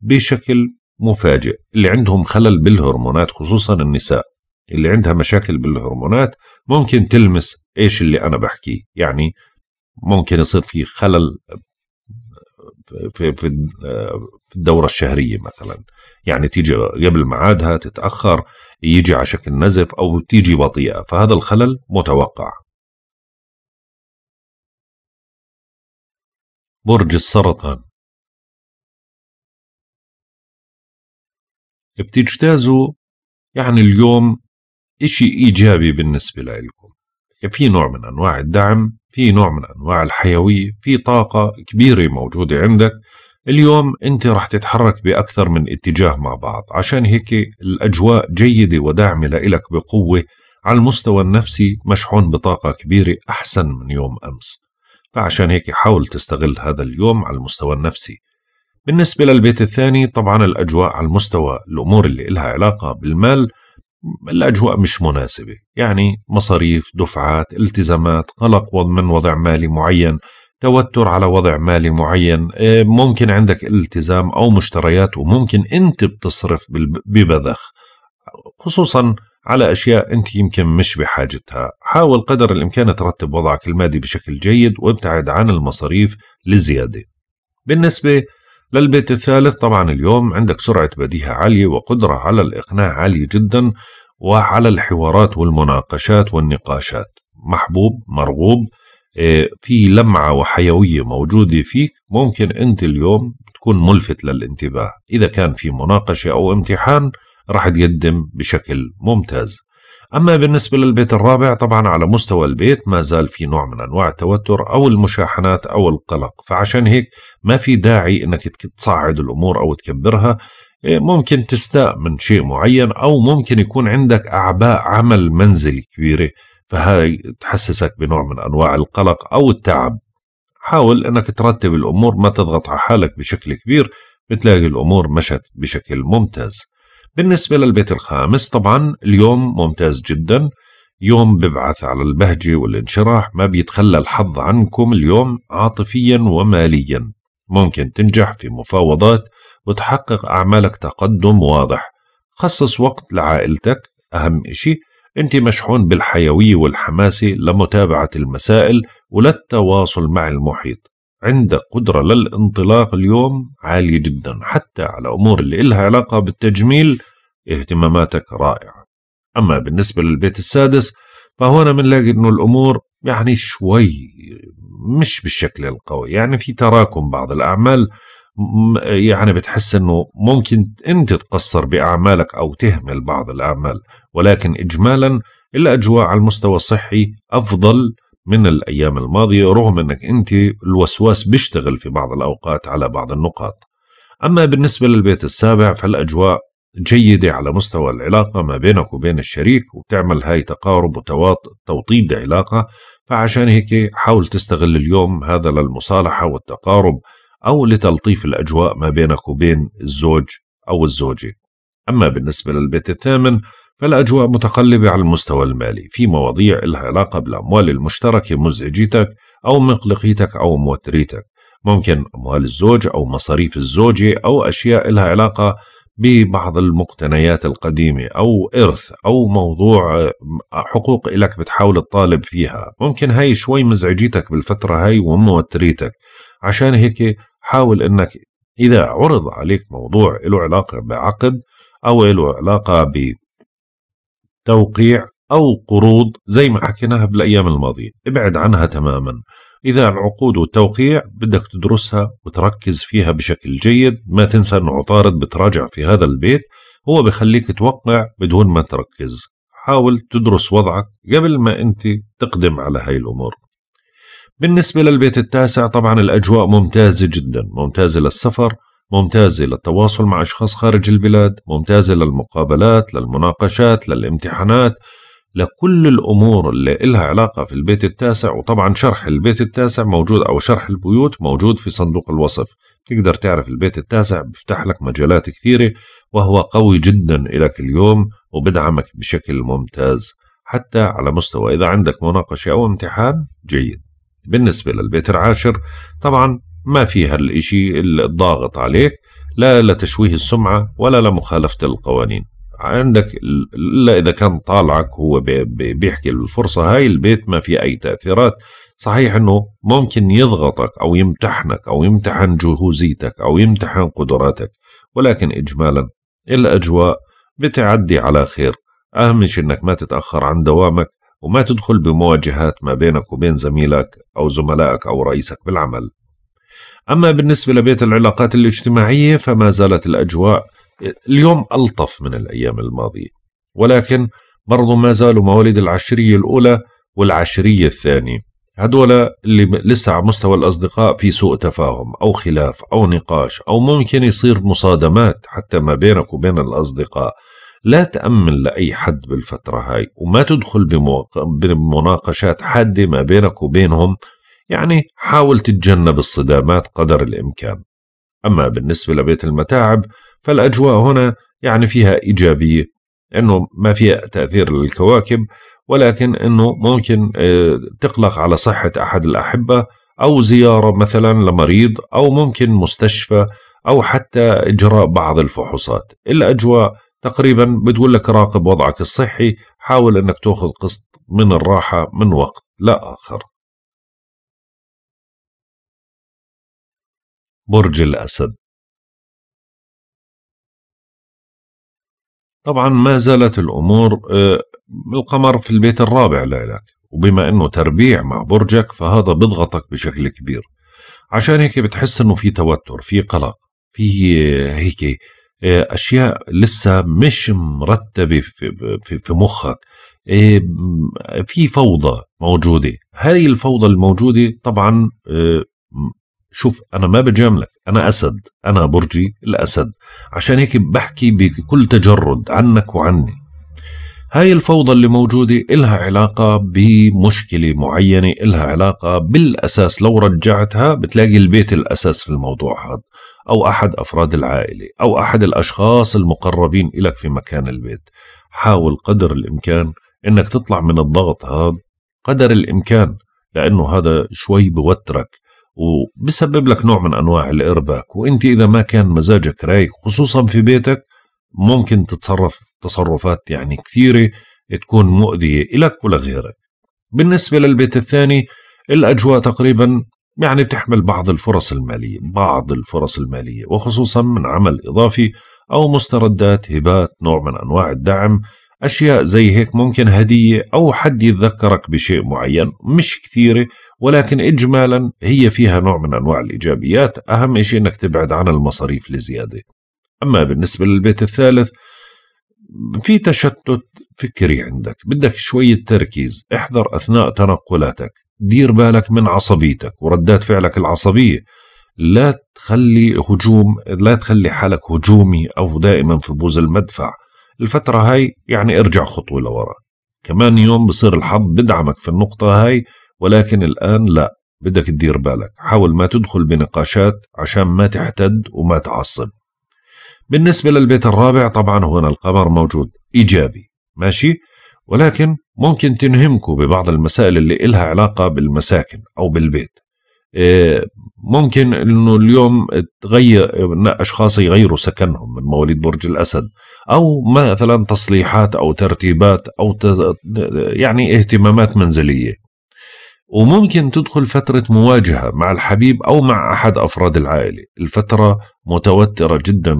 S1: بشكل مفاجئ اللي عندهم خلل بالهرمونات خصوصا النساء اللي عندها مشاكل بالهرمونات ممكن تلمس ايش اللي انا بحكيه يعني ممكن يصير في خلل في في في الدوره الشهريه مثلا يعني
S3: تيجي قبل ميعادها تتاخر يجي على شكل نزف او تيجي بطيئه فهذا الخلل متوقع
S2: برج السرطان بتجتازوا يعني اليوم إشي إيجابي بالنسبة
S1: لإلكم في نوع من أنواع الدعم في نوع من أنواع الحيوية في طاقة كبيرة موجودة عندك اليوم أنت رح تتحرك بأكثر من اتجاه مع بعض عشان هيك الأجواء جيدة وداعمة لإلك بقوة على المستوى النفسي مشحون بطاقة كبيرة أحسن من يوم أمس فعشان هيك حاول تستغل هذا اليوم على المستوى النفسي بالنسبة للبيت الثاني طبعا الأجواء على المستوى الأمور اللي إلها علاقة بالمال الأجواء مش مناسبة يعني مصاريف دفعات التزامات قلق من وضع مالي معين توتر على وضع مالي معين آه، ممكن عندك التزام أو مشتريات وممكن أنت بتصرف ببذخ خصوصا على أشياء أنت يمكن مش بحاجتها حاول قدر الإمكان ترتب وضعك المادي بشكل جيد وابتعد عن المصاريف للزيادة بالنسبة للبيت الثالث طبعا اليوم عندك سرعة بديهة عالية وقدرة على الإقناع عالية جدا وعلى الحوارات والمناقشات والنقاشات محبوب مرغوب إيه، في لمعة وحيوية موجودة فيك ممكن أنت اليوم تكون ملفت للانتباه إذا كان في مناقشة أو امتحان راح تقدم بشكل ممتاز أما بالنسبة للبيت الرابع طبعا على مستوى البيت ما زال في نوع من أنواع التوتر أو المشاحنات أو القلق فعشان هيك ما في داعي أنك تصعد الأمور أو تكبرها إيه، ممكن تستاء من شيء معين أو ممكن يكون عندك أعباء عمل منزلي كبيرة فهاي تحسسك بنوع من أنواع القلق أو التعب حاول أنك ترتب الأمور ما تضغط على حالك بشكل كبير بتلاقي الأمور مشت بشكل ممتاز بالنسبة للبيت الخامس طبعا اليوم ممتاز جدا يوم ببعث على البهجة والانشراح ما بيتخلى الحظ عنكم اليوم عاطفيا وماليا ممكن تنجح في مفاوضات وتحقق أعمالك تقدم واضح خصص وقت لعائلتك أهم إشي أنت مشحون بالحيوية والحماسة لمتابعة المسائل وللتواصل مع المحيط عنده قدرة للانطلاق اليوم عالية جدا حتى على أمور اللي إلها علاقة بالتجميل اهتماماتك رائعة أما بالنسبة للبيت السادس فهنا بنلاقي أنه الأمور يعني شوي مش بالشكل القوي يعني في تراكم بعض الأعمال يعني بتحس أنه ممكن أنت تقصر بأعمالك أو تهمل بعض الأعمال ولكن إجمالا الأجواء على المستوى الصحي أفضل من الأيام الماضية رغم أنك أنت الوسواس بيشتغل في بعض الأوقات على بعض النقاط أما بالنسبة للبيت السابع فالأجواء جيدة على مستوى العلاقة ما بينك وبين الشريك وبتعمل هاي تقارب وتوطيد علاقة فعشان هيك حاول تستغل اليوم هذا للمصالحة والتقارب أو لتلطيف الأجواء ما بينك وبين الزوج أو الزوجة أما بالنسبة للبيت الثامن فالأجواء متقلبة على المستوى المالي في مواضيع لها علاقة بالأموال المشتركة مزعجتك أو مقلقيتك أو موتريتك ممكن أموال الزوج أو مصاريف الزوجة أو أشياء لها علاقة ببعض المقتنيات القديمة أو إرث أو موضوع آه، حقوق إلك بتحاول تطالب فيها ممكن هاي شوي مزعجتك بالفترة هاي وموتريتك عشان هيك حاول أنك إذا عرض عليك موضوع له علاقة بعقد أو له علاقة ب توقيع أو قروض زي ما حكيناها بالأيام الماضية ابعد عنها تماما إذا العقود والتوقيع بدك تدرسها وتركز فيها بشكل جيد ما تنسى أنه عطارد بتراجع في هذا البيت هو بخليك توقع بدون ما تركز حاول تدرس وضعك قبل ما أنت تقدم على هاي الأمور بالنسبة للبيت التاسع طبعا الأجواء ممتازة جدا ممتازة للسفر ممتازة للتواصل مع أشخاص خارج البلاد ممتازة للمقابلات للمناقشات للامتحانات لكل الأمور اللي إلها علاقة في البيت التاسع وطبعا شرح البيت التاسع موجود أو شرح البيوت موجود في صندوق الوصف تقدر تعرف البيت التاسع بيفتح لك مجالات كثيرة وهو قوي جدا إلك اليوم وبدعمك بشكل ممتاز حتى على مستوى إذا عندك مناقشة أو امتحان جيد بالنسبة للبيت العاشر طبعا ما في الإشي الضاغط عليك لا لتشويه السمعة ولا لمخالفة القوانين عندك إلا إذا كان طالعك هو بيحكي الفرصة هاي البيت ما في أي تأثيرات صحيح أنه ممكن يضغطك أو يمتحنك أو يمتحن جهوزيتك أو يمتحن قدراتك ولكن إجمالا الأجواء بتعدي على خير أهم شيء أنك ما تتأخر عن دوامك وما تدخل بمواجهات ما بينك وبين زميلك أو زملائك أو رئيسك بالعمل أما بالنسبة لبيت العلاقات الاجتماعية فما زالت الأجواء اليوم ألطف من الأيام الماضية ولكن برضو ما زالوا مواليد العشرية الأولى والعشرية الثانية هدول اللي لسه على مستوى الأصدقاء في سوء تفاهم أو خلاف أو نقاش أو ممكن يصير مصادمات حتى ما بينك وبين الأصدقاء لا تأمن لأي حد بالفترة هاي وما تدخل بمناقشات حادة ما بينك وبينهم يعني حاول تتجنب الصدامات قدر الإمكان أما بالنسبة لبيت المتاعب فالأجواء هنا يعني فيها إيجابية أنه ما فيها تأثير للكواكب ولكن أنه ممكن آه، تقلق على صحة أحد الأحبة أو زيارة مثلا لمريض أو ممكن مستشفى أو حتى إجراء بعض الفحوصات الأجواء
S3: تقريبا بتقول لك راقب وضعك الصحي حاول أنك تأخذ قسط من الراحة من وقت لا آخر
S2: برج الأسد طبعا ما زالت الأمور آه، القمر في البيت الرابع لك
S1: وبما أنه تربيع مع برجك فهذا بضغطك بشكل كبير عشان هيك بتحس أنه في توتر في قلق في آه، هيك آه، أشياء لسه مش مرتبة في, في, مخك في فوضى موجودة هاي الفوضى الموجودة طبعا شوف انا ما بجاملك انا اسد انا برجي الاسد عشان هيك بحكي بكل تجرد عنك وعني هاي الفوضى اللي موجودة إلها علاقة بمشكلة معينة إلها علاقة بالأساس لو رجعتها بتلاقي البيت الأساس في الموضوع هذا أو أحد أفراد العائلة أو أحد الأشخاص المقربين إلك في مكان البيت حاول قدر الإمكان إنك تطلع من الضغط هذا قدر الإمكان لأنه هذا شوي بوترك وبسبب لك نوع من انواع الارباك وانت اذا ما كان مزاجك رايق خصوصا في بيتك ممكن تتصرف تصرفات يعني كثيره تكون مؤذيه لك ولغيرك بالنسبه للبيت الثاني الاجواء تقريبا يعني بتحمل بعض الفرص الماليه بعض الفرص الماليه وخصوصا من عمل اضافي او مستردات هبات نوع من انواع الدعم أشياء زي هيك ممكن هدية أو حد يتذكرك بشيء معين مش كثيرة ولكن إجمالا هي فيها نوع من أنواع الإيجابيات أهم شيء أنك تبعد عن المصاريف لزيادة أما بالنسبة للبيت الثالث في تشتت فكري عندك بدك شوية تركيز احذر أثناء تنقلاتك دير بالك من عصبيتك وردات فعلك العصبية لا تخلي هجوم لا تخلي حالك هجومي أو دائما في بوز المدفع الفترة هاي يعني ارجع خطوة لورا كمان يوم بصير الحظ بدعمك في النقطة هاي ولكن الآن لا بدك تدير بالك حاول ما تدخل بنقاشات عشان ما تحتد وما تعصب بالنسبة للبيت الرابع طبعا هنا القمر موجود إيجابي ماشي ولكن ممكن تنهمكوا ببعض المسائل اللي إلها علاقة بالمساكن أو بالبيت ممكن انه اليوم تغير اشخاص يغيروا سكنهم من مواليد برج الاسد او مثلا تصليحات او ترتيبات او تز... يعني اهتمامات منزليه وممكن تدخل فترة مواجهة مع الحبيب أو مع أحد أفراد العائلة الفترة متوترة جدا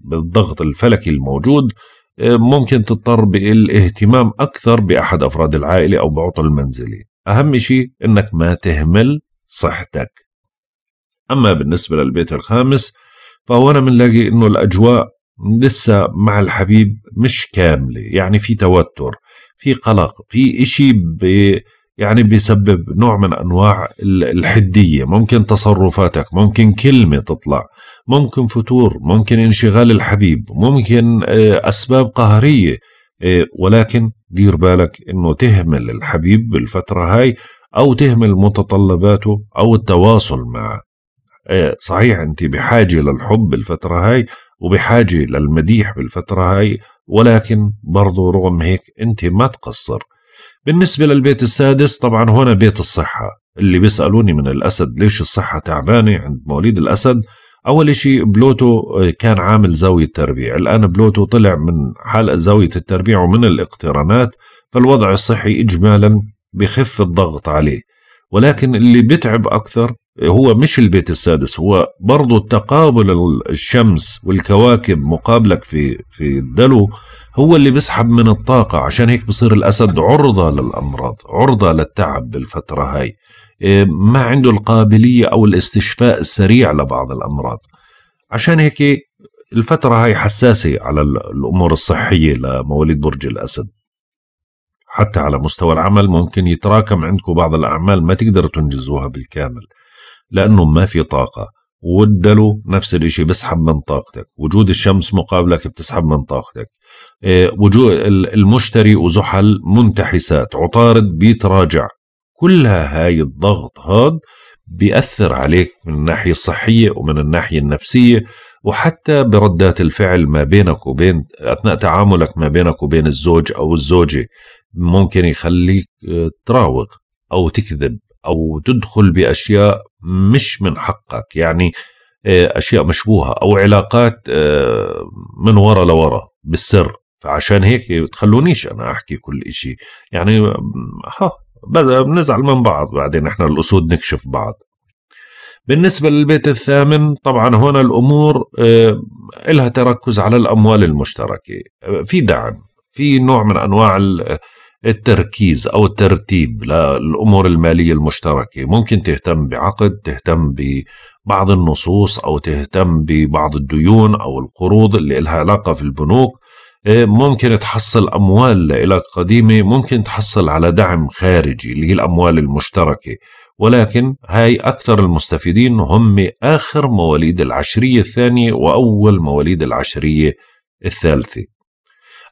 S1: بالضغط الفلكي الموجود ممكن تضطر بالاهتمام أكثر بأحد أفراد العائلة أو بعطل المنزلي أهم شيء أنك ما تهمل صحتك أما بالنسبة للبيت الخامس فهو أنا بنلاقي أنه الأجواء لسه مع الحبيب مش كاملة يعني في توتر في قلق في إشي بي يعني بيسبب نوع من أنواع الحدية ممكن تصرفاتك ممكن كلمة تطلع ممكن فتور ممكن انشغال الحبيب ممكن آه، أسباب قهرية آه، ولكن دير بالك أنه تهمل الحبيب بالفترة هاي أو تهمل متطلباته أو التواصل معه آه، صحيح أنت بحاجة للحب بالفترة هاي وبحاجة للمديح بالفترة هاي ولكن برضو رغم هيك أنت ما تقصر بالنسبة للبيت السادس طبعا هنا بيت الصحة اللي بيسألوني من الأسد ليش الصحة تعبانة عند مواليد الأسد أول شيء بلوتو آه، كان عامل زاوية تربيع الآن بلوتو طلع من حالة زاوية التربيع ومن الاقترانات فالوضع الصحي إجمالا بخف الضغط عليه ولكن اللي بتعب أكثر هو مش البيت السادس هو برضه تقابل الشمس والكواكب مقابلك في في الدلو هو اللي بيسحب من الطاقة عشان هيك بصير الأسد عرضة للأمراض عرضة للتعب بالفترة هاي إيه، ما عنده القابلية أو الاستشفاء السريع لبعض الأمراض عشان هيك الفترة هاي حساسة على الأمور الصحية لمواليد برج الأسد حتى على مستوى العمل ممكن يتراكم عندكم بعض الأعمال ما تقدروا تنجزوها بالكامل لأنه ما في طاقة والدلو نفس الاشي بسحب من طاقتك وجود الشمس مقابلك بتسحب من طاقتك آه، وجود المشتري وزحل منتحسات عطارد بيتراجع كلها هاي الضغط هاد بيأثر عليك من الناحية الصحية ومن الناحية النفسية وحتى بردات الفعل ما بينك وبين أثناء تعاملك ما بينك وبين الزوج أو الزوجة ممكن يخليك آه، تراوغ او تكذب او تدخل باشياء مش من حقك يعني آه، اشياء مشبوهه او علاقات آه، من ورا لورا بالسر فعشان هيك تخلونيش انا احكي كل إشي يعني ها بنزعل من بعض بعدين احنا الاسود نكشف بعض بالنسبة للبيت الثامن طبعا هنا الأمور إلها تركز على الأموال المشتركة في دعم في نوع من أنواع التركيز أو الترتيب للأمور المالية المشتركة ممكن تهتم بعقد تهتم ببعض النصوص أو تهتم ببعض الديون أو القروض اللي لها علاقة في البنوك إيه، ممكن تحصل أموال لإلك قديمة ممكن تحصل على دعم خارجي اللي هي الأموال المشتركة ولكن هاي أكثر المستفيدين هم آخر مواليد العشرية الثانية وأول مواليد العشرية الثالثة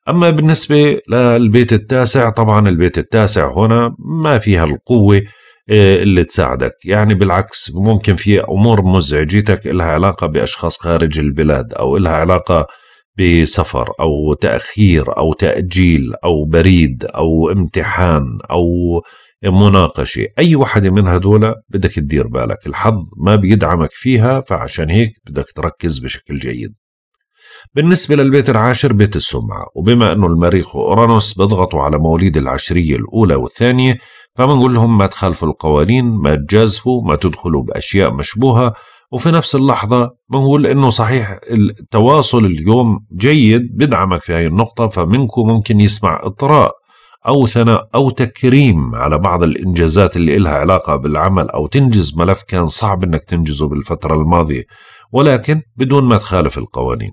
S1: أما بالنسبة للبيت التاسع طبعا البيت التاسع هنا ما فيها القوة آه، اللي تساعدك يعني بالعكس ممكن في أمور مزعجتك لها علاقة بأشخاص خارج البلاد أو لها علاقة بسفر أو تأخير أو تأجيل أو بريد أو امتحان أو مناقشة أي واحدة من هدول بدك تدير بالك الحظ ما بيدعمك فيها فعشان هيك بدك تركز بشكل جيد بالنسبة للبيت العاشر بيت السمعة وبما أنه المريخ وأورانوس بيضغطوا على مواليد العشرية الأولى والثانية فبنقول لهم ما تخالفوا القوانين ما تجازفوا ما تدخلوا بأشياء مشبوهة وفي نفس اللحظة بنقول انه صحيح التواصل اليوم جيد بدعمك في هذه النقطة فمنكم ممكن يسمع اطراء أو ثناء أو تكريم على بعض الإنجازات اللي إلها علاقة بالعمل أو تنجز ملف كان صعب إنك تنجزه بالفترة الماضية ولكن بدون ما تخالف القوانين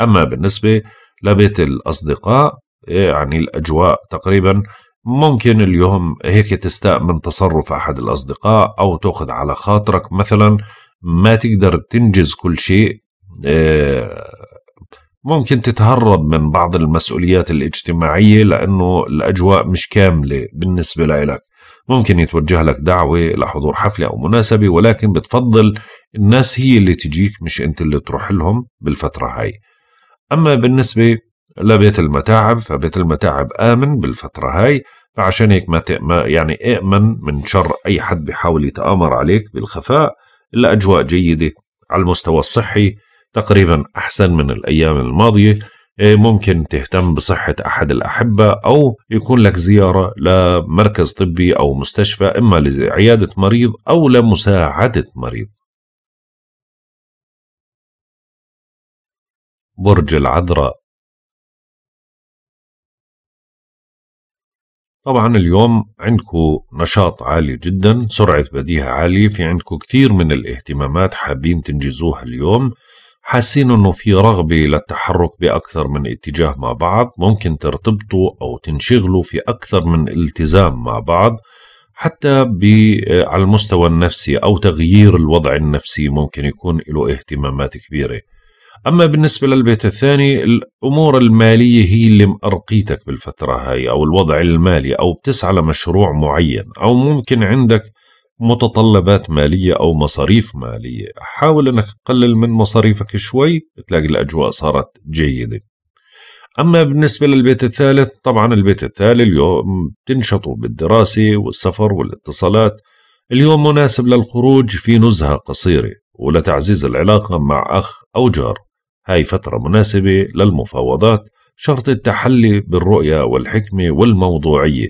S1: أما بالنسبة لبيت الأصدقاء إيه، يعني الأجواء تقريبا ممكن اليوم هيك تستاء من تصرف أحد الأصدقاء أو تأخذ على خاطرك مثلا ما تقدر تنجز كل شيء إيه، ممكن تتهرب من بعض المسؤوليات الاجتماعية لأنه الأجواء مش كاملة بالنسبة لك ممكن يتوجه لك دعوة لحضور حفلة أو مناسبة ولكن بتفضل الناس هي اللي تجيك مش أنت اللي تروح لهم بالفترة هاي أما بالنسبة لبيت المتاعب فبيت المتاعب آمن بالفترة هاي فعشان هيك ما, ما يعني آمن من شر أي حد بيحاول يتآمر عليك بالخفاء الأجواء جيدة على المستوى الصحي تقريبا أحسن من الأيام الماضية آه، ممكن تهتم بصحة أحد الأحبة أو يكون لك زيارة لمركز طبي
S3: أو مستشفى إما لعيادة مريض أو لمساعدة مريض برج العذراء طبعا اليوم عندكو نشاط عالي جدا سرعة بديهة عالية في عندكو كثير من الاهتمامات
S1: حابين تنجزوها اليوم حاسين انه في رغبة للتحرك بأكثر من اتجاه مع بعض ممكن ترتبطوا او تنشغلوا في أكثر من التزام مع بعض حتى على المستوى النفسي او تغيير الوضع النفسي ممكن يكون له اهتمامات كبيره أما بالنسبة للبيت الثاني الأمور المالية هي اللي مأرقيتك بالفترة هاي أو الوضع المالي أو بتسعى لمشروع معين أو ممكن عندك متطلبات مالية أو مصاريف مالية حاول أنك تقلل من مصاريفك شوي تلاقي الأجواء صارت جيدة أما بالنسبة للبيت الثالث طبعا البيت الثالث اليوم تنشطوا بالدراسة والسفر والاتصالات اليوم مناسب للخروج في نزهة قصيرة ولتعزيز العلاقة مع أخ أو جار هاي فترة مناسبة للمفاوضات شرط التحلي بالرؤية والحكمة والموضوعية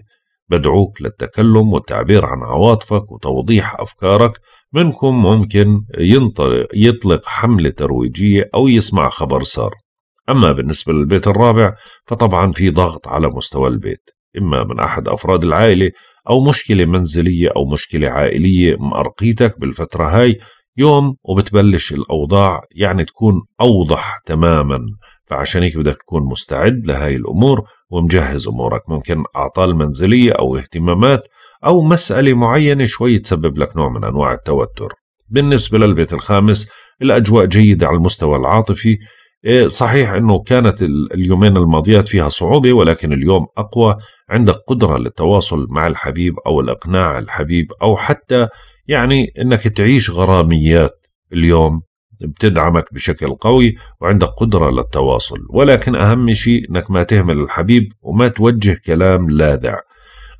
S1: بدعوك للتكلم والتعبير عن عواطفك وتوضيح أفكارك منكم ممكن يطلق حملة ترويجية أو يسمع خبر صار أما بالنسبة للبيت الرابع فطبعا في ضغط على مستوى البيت إما من أحد أفراد العائلة أو مشكلة منزلية أو مشكلة عائلية مأرقيتك بالفترة هاي يوم وبتبلش الأوضاع يعني تكون أوضح تماما فعشان هيك بدك تكون مستعد لهاي الأمور ومجهز أمورك ممكن أعطال منزلية أو اهتمامات أو مسألة معينة شوي تسبب لك نوع من أنواع التوتر بالنسبة للبيت الخامس الأجواء جيدة على المستوى العاطفي إيه، صحيح أنه كانت اليومين الماضيات فيها صعوبة ولكن اليوم أقوى عندك قدرة للتواصل مع الحبيب أو الإقناع الحبيب أو حتى يعني انك تعيش غراميات اليوم بتدعمك بشكل قوي وعندك قدرة للتواصل ولكن أهم شيء أنك ما تهمل الحبيب وما توجه كلام لاذع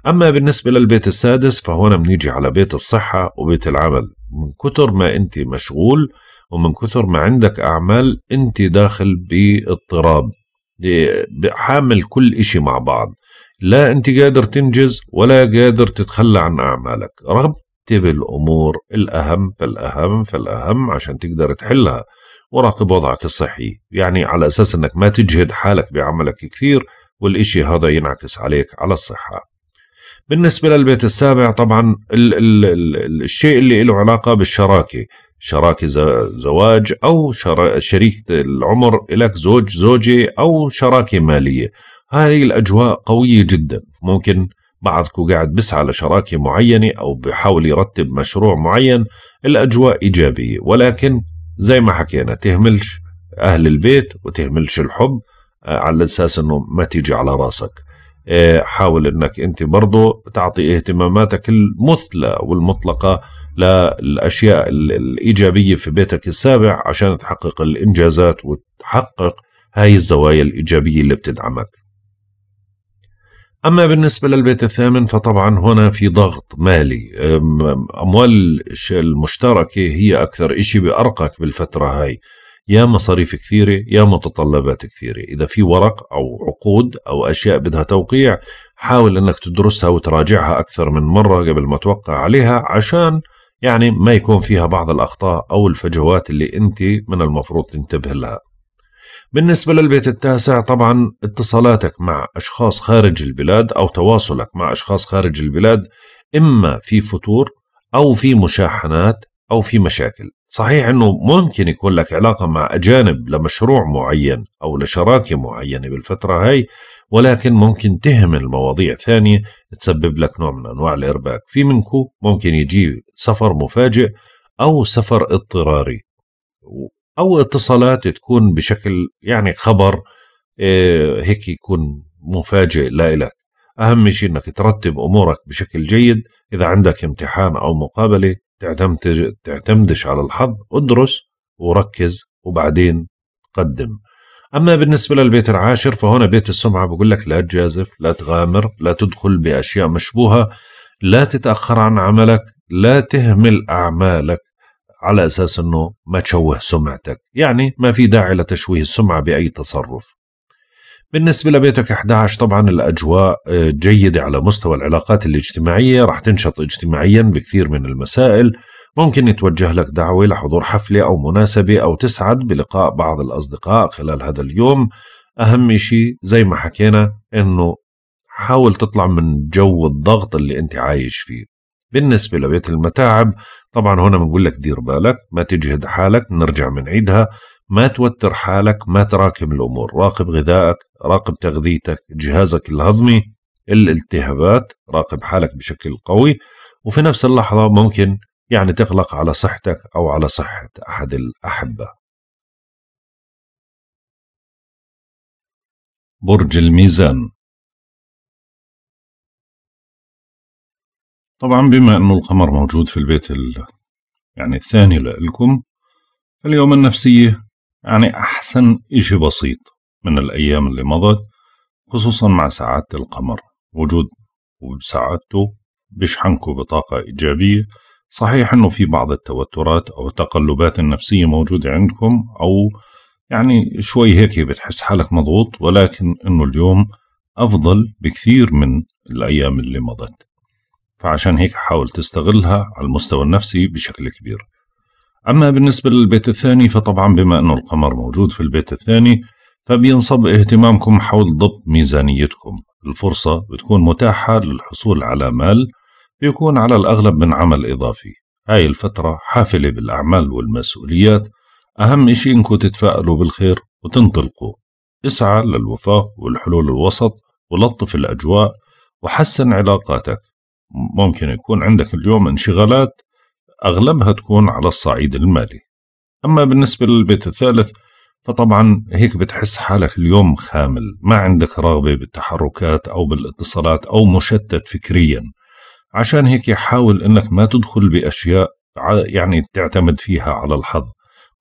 S1: أما بالنسبة للبيت السادس فهنا بنيجي على بيت الصحة وبيت العمل من كثر ما أنت مشغول ومن كثر ما عندك أعمال أنت داخل باضطراب حامل كل إشي مع بعض لا أنت قادر تنجز ولا قادر تتخلى عن أعمالك رغم رتب الأمور الأهم فالأهم فالأهم عشان تقدر تحلها وراقب وضعك الصحي يعني على أساس أنك ما تجهد حالك بعملك كثير والإشي هذا ينعكس عليك على الصحة بالنسبة للبيت السابع طبعا ال ال ال الشيء اللي له علاقة بالشراكة شراكة زواج أو شرا شريكة العمر لك زوج زوجة أو شراكة مالية هذه الأجواء قوية جدا ممكن بعضكو قاعد بسعى لشراكة معينة أو بحاول يرتب مشروع معين الأجواء إيجابية ولكن زي ما حكينا تهملش أهل البيت وتهملش الحب آه، على أساس أنه ما تيجي على راسك آه، حاول أنك أنت برضو تعطي اهتماماتك المثلى والمطلقة للأشياء الإيجابية في بيتك السابع عشان تحقق الإنجازات وتحقق هاي الزوايا الإيجابية اللي بتدعمك أما بالنسبة للبيت الثامن فطبعا هنا في ضغط مالي أموال المشتركة هي أكثر إشي بأرقك بالفترة هاي يا مصاريف كثيرة يا متطلبات كثيرة إذا في ورق أو عقود أو أشياء بدها توقيع حاول أنك تدرسها وتراجعها أكثر من مرة قبل ما توقع عليها عشان يعني ما يكون فيها بعض الأخطاء أو الفجوات اللي أنت من المفروض تنتبه لها بالنسبة للبيت التاسع طبعا اتصالاتك مع أشخاص خارج البلاد أو تواصلك مع أشخاص خارج البلاد إما في فتور أو في مشاحنات أو في مشاكل صحيح أنه ممكن يكون لك علاقة مع أجانب لمشروع معين أو لشراكة معينة بالفترة هاي ولكن ممكن تهمل مواضيع ثانية تسبب لك نوع من أنواع الإرباك في منكو ممكن يجي سفر مفاجئ أو سفر اضطراري او اتصالات تكون بشكل يعني خبر آه، هيك يكون مفاجئ لإلك اهم شيء انك ترتب امورك بشكل جيد اذا عندك امتحان او مقابله تعتمد تعتمدش على الحظ ادرس وركز وبعدين قدم اما بالنسبه للبيت العاشر فهنا بيت السمعه بقول لك لا تجازف لا تغامر لا تدخل باشياء مشبوهه لا تتاخر عن عملك لا تهمل اعمالك على أساس أنه ما تشوه سمعتك يعني ما في داعي لتشويه السمعة بأي تصرف بالنسبة لبيتك 11 طبعا الأجواء آه، جيدة على مستوى العلاقات الاجتماعية رح تنشط اجتماعيا بكثير من المسائل ممكن يتوجه لك دعوة لحضور حفلة أو مناسبة أو تسعد بلقاء بعض الأصدقاء خلال هذا اليوم أهم شيء زي ما حكينا أنه حاول تطلع من جو الضغط اللي أنت عايش فيه بالنسبة لبيت المتاعب طبعا هنا بنقول لك دير بالك ما تجهد حالك نرجع بنعيدها ما توتر حالك ما تراكم الامور راقب غذائك راقب تغذيتك جهازك الهضمي الالتهابات راقب حالك بشكل
S3: قوي وفي نفس اللحظه ممكن يعني تقلق على صحتك او على صحه احد الاحبه
S2: برج الميزان طبعا بما أنه القمر موجود في البيت ال... يعني الثاني لكم
S1: فاليوم النفسية يعني أحسن إشي بسيط من الأيام اللي مضت خصوصا مع سعادة القمر وجود وبسعادته بيشحنكوا بطاقة إيجابية صحيح أنه في بعض التوترات أو التقلبات النفسية موجودة عندكم أو يعني شوي هيك بتحس حالك مضغوط ولكن أنه اليوم أفضل بكثير من الأيام اللي مضت فعشان هيك حاول تستغلها على المستوى النفسي بشكل كبير أما بالنسبة للبيت الثاني فطبعا بما أنه القمر موجود في البيت الثاني فبينصب اهتمامكم حول ضبط ميزانيتكم الفرصة بتكون متاحة للحصول على مال بيكون على الأغلب من عمل إضافي هاي الفترة حافلة بالأعمال والمسؤوليات أهم إشي إنكم تتفائلوا بالخير وتنطلقوا اسعى للوفاق والحلول الوسط ولطف الأجواء وحسن علاقاتك ممكن يكون عندك اليوم انشغالات أغلبها تكون على الصعيد المالي أما بالنسبة للبيت الثالث فطبعا هيك بتحس حالك اليوم خامل ما عندك رغبة بالتحركات أو بالاتصالات أو مشتت فكريا عشان هيك حاول أنك ما تدخل بأشياء يعني تعتمد فيها على الحظ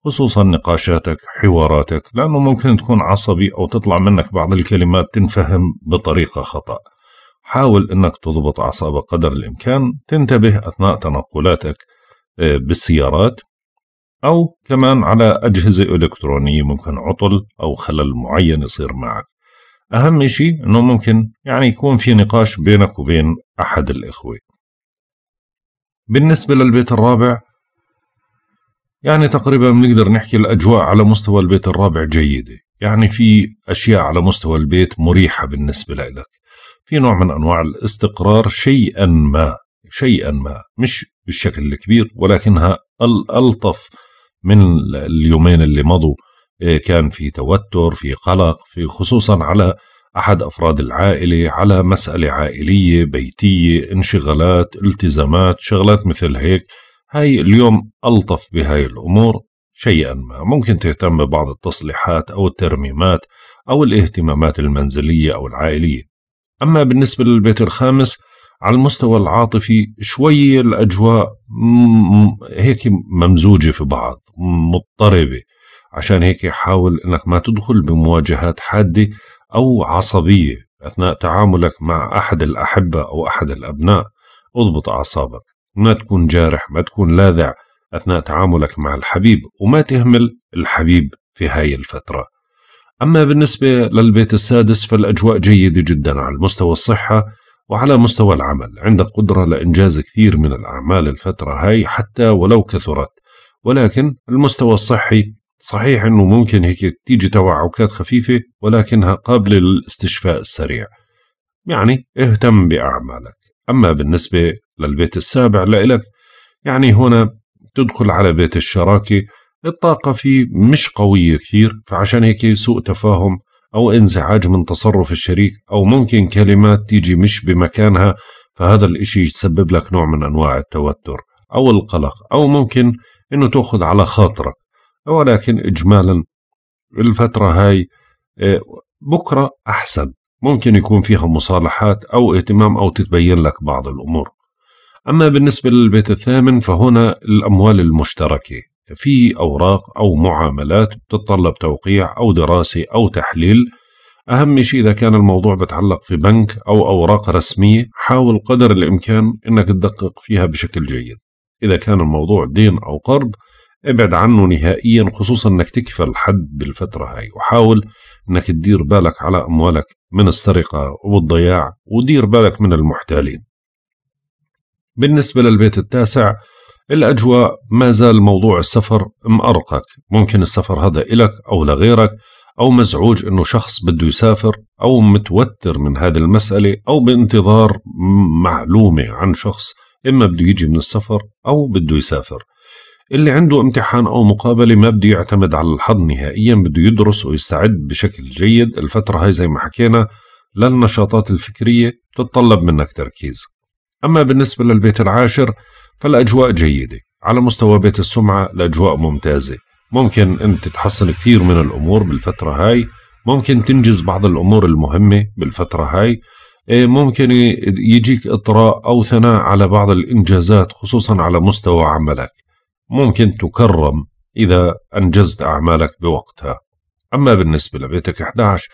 S1: خصوصا نقاشاتك حواراتك لأنه ممكن تكون عصبي أو تطلع منك بعض الكلمات تنفهم بطريقة خطأ حاول أنك تضبط أعصابك قدر الإمكان تنتبه أثناء تنقلاتك آه، بالسيارات أو كمان على أجهزة إلكترونية ممكن عطل أو خلل معين يصير معك أهم شيء أنه ممكن يعني يكون في نقاش بينك وبين أحد الإخوة بالنسبة للبيت الرابع يعني تقريبا بنقدر نحكي الأجواء على مستوى البيت الرابع جيدة يعني في أشياء على مستوى البيت مريحة بالنسبة لك في نوع من انواع الاستقرار شيئا ما شيئا ما مش بالشكل الكبير ولكنها الالطف من اليومين اللي مضوا إيه، كان في توتر في قلق في خصوصا على احد افراد العائله على مساله عائليه بيتيه انشغالات التزامات شغلات مثل هيك هاي اليوم الطف بهاي الامور شيئا ما ممكن تهتم ببعض التصليحات او الترميمات او الاهتمامات المنزليه او العائليه أما بالنسبة للبيت الخامس على المستوى العاطفي شوي الأجواء هيك ممزوجة في بعض مضطربة عشان هيك حاول أنك ما تدخل بمواجهات حادة أو عصبية أثناء تعاملك مع أحد الأحبة أو أحد الأبناء اضبط أعصابك ما تكون جارح ما تكون لاذع أثناء تعاملك مع الحبيب وما تهمل الحبيب في هاي الفترة أما بالنسبة للبيت السادس فالأجواء جيدة جدا على مستوى الصحة وعلى مستوى العمل عندك قدرة لإنجاز كثير من الأعمال الفترة هاي حتى ولو كثرت ولكن المستوى الصحي صحيح أنه ممكن هيك تيجي توعكات خفيفة ولكنها قابلة للاستشفاء السريع يعني اهتم بأعمالك أما بالنسبة للبيت السابع لإلك يعني هنا تدخل على بيت الشراكة الطاقة فيه مش قوية كثير فعشان هيك سوء تفاهم أو انزعاج من تصرف الشريك أو ممكن كلمات تيجي مش بمكانها فهذا الإشي يسبب لك نوع من أنواع التوتر أو القلق أو ممكن أنه تأخذ على خاطرك ولكن إجمالا الفترة هاي آه، بكرة أحسن ممكن يكون فيها مصالحات أو اهتمام أو تتبين لك بعض الأمور أما بالنسبة للبيت الثامن فهنا الأموال المشتركة في أوراق أو معاملات بتتطلب توقيع أو دراسة أو تحليل أهم شيء إذا كان الموضوع بتعلق في بنك أو أوراق رسمية حاول قدر الإمكان أنك تدقق فيها بشكل جيد إذا كان الموضوع دين أو قرض ابعد عنه نهائيا خصوصا أنك تكفل حد بالفترة هاي وحاول أنك تدير بالك على أموالك من السرقة والضياع ودير بالك من المحتالين بالنسبة للبيت التاسع الأجواء ما زال موضوع السفر مأرقك ممكن السفر هذا إلك أو لغيرك أو مزعوج أنه شخص بده يسافر أو متوتر من هذه المسألة أو بانتظار معلومة عن شخص إما بده يجي من السفر أو بده يسافر اللي عنده امتحان أو مقابلة ما بده يعتمد على الحظ نهائيا بده يدرس ويستعد بشكل جيد الفترة هاي زي ما حكينا للنشاطات الفكرية تتطلب منك تركيز أما بالنسبة للبيت العاشر فالأجواء جيدة على مستوى بيت السمعة الأجواء ممتازة ممكن أنت تحصل كثير من الأمور بالفترة هاي ممكن تنجز بعض الأمور المهمة بالفترة هاي إيه، ممكن يجيك إطراء أو ثناء على بعض الإنجازات خصوصا على مستوى عملك ممكن تكرم إذا أنجزت أعمالك بوقتها أما بالنسبة لبيتك 11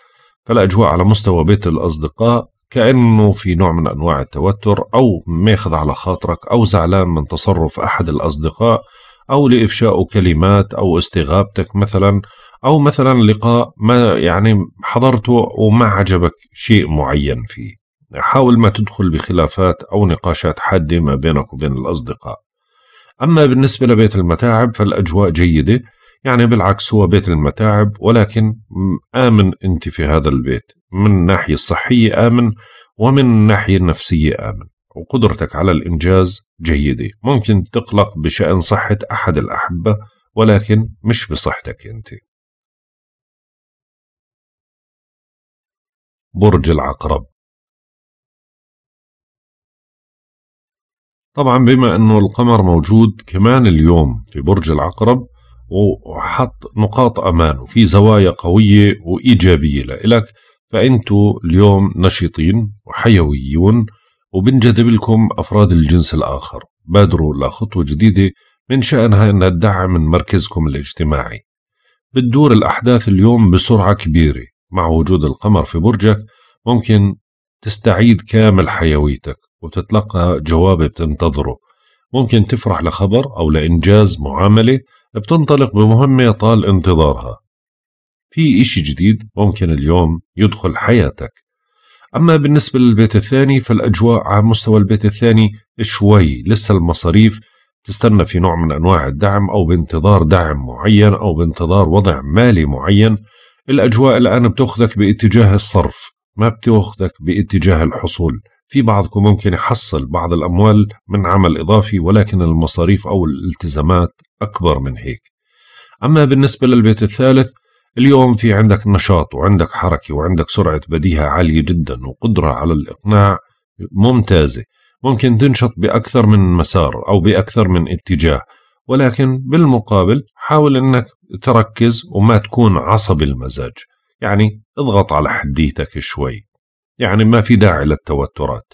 S1: فالأجواء على مستوى بيت الأصدقاء كأنه في نوع من أنواع التوتر أو ماخذ على خاطرك أو زعلان من تصرف أحد الأصدقاء أو لإفشاء كلمات أو استغابتك مثلا أو مثلا لقاء ما يعني حضرته وما عجبك شيء معين فيه حاول ما تدخل بخلافات أو نقاشات حادة ما بينك وبين الأصدقاء أما بالنسبة لبيت المتاعب فالأجواء جيدة يعني بالعكس هو بيت للمتاعب ولكن آمن أنت في هذا البيت من الناحية الصحية آمن ومن الناحية النفسية آمن وقدرتك على
S3: الإنجاز جيدة ممكن تقلق بشأن صحة أحد الأحبة ولكن مش بصحتك أنت
S2: برج العقرب طبعا بما أنه القمر موجود كمان اليوم في برج العقرب
S1: وحط نقاط أمان وفي زوايا قوية وإيجابية لإلك فأنتوا اليوم نشيطين وحيويون وبنجذب لكم أفراد الجنس الآخر بادروا لخطوة جديدة من شأنها أنها تدعم من مركزكم الاجتماعي بتدور الأحداث اليوم بسرعة كبيرة مع وجود القمر في برجك ممكن تستعيد كامل حيويتك وتتلقى جواب بتنتظره ممكن تفرح لخبر أو لإنجاز معاملة بتنطلق بمهمة طال انتظارها في إشي جديد ممكن اليوم يدخل حياتك أما بالنسبة للبيت الثاني فالأجواء على مستوى البيت الثاني شوي لسه المصاريف تستنى في نوع من أنواع الدعم أو بانتظار دعم معين أو بانتظار وضع مالي معين الأجواء الآن بتأخذك باتجاه الصرف ما بتأخذك باتجاه الحصول في بعضكم ممكن يحصل بعض الأموال من عمل إضافي ولكن المصاريف أو الالتزامات أكبر من هيك أما بالنسبة للبيت الثالث اليوم في عندك نشاط وعندك حركة وعندك سرعة بديهة عالية جدا وقدرة على الإقناع ممتازة ممكن تنشط بأكثر من مسار أو بأكثر من اتجاه ولكن بالمقابل حاول أنك تركز وما تكون عصبي المزاج يعني اضغط على حديتك شوي يعني ما في داعي للتوترات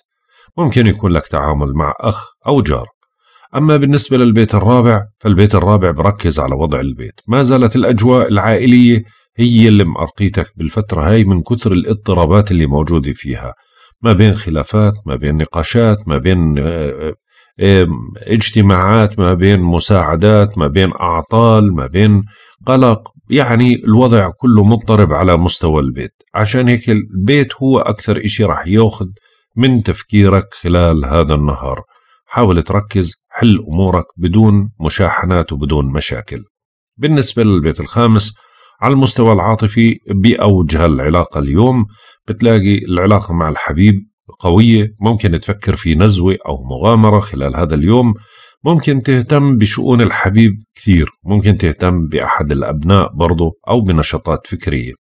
S1: ممكن يكون لك تعامل مع أخ أو جار أما بالنسبة للبيت الرابع فالبيت الرابع بركز على وضع البيت ما زالت الأجواء العائلية هي اللي مأرقيتك بالفترة هاي من كثر الاضطرابات اللي موجودة فيها ما بين خلافات ما بين نقاشات ما بين آه، آه، اجتماعات ما بين مساعدات ما بين أعطال ما بين قلق يعني الوضع كله مضطرب على مستوى البيت عشان هيك البيت هو أكثر إشي رح ياخذ من تفكيرك خلال هذا النهار حاول تركز حل أمورك بدون مشاحنات وبدون مشاكل بالنسبة للبيت الخامس على المستوى العاطفي بأوج هالعلاقة اليوم بتلاقي العلاقة مع الحبيب قوية ممكن تفكر في نزوة أو مغامرة خلال هذا اليوم ممكن تهتم بشؤون الحبيب كثير ممكن تهتم بأحد الأبناء برضه أو بنشاطات فكرية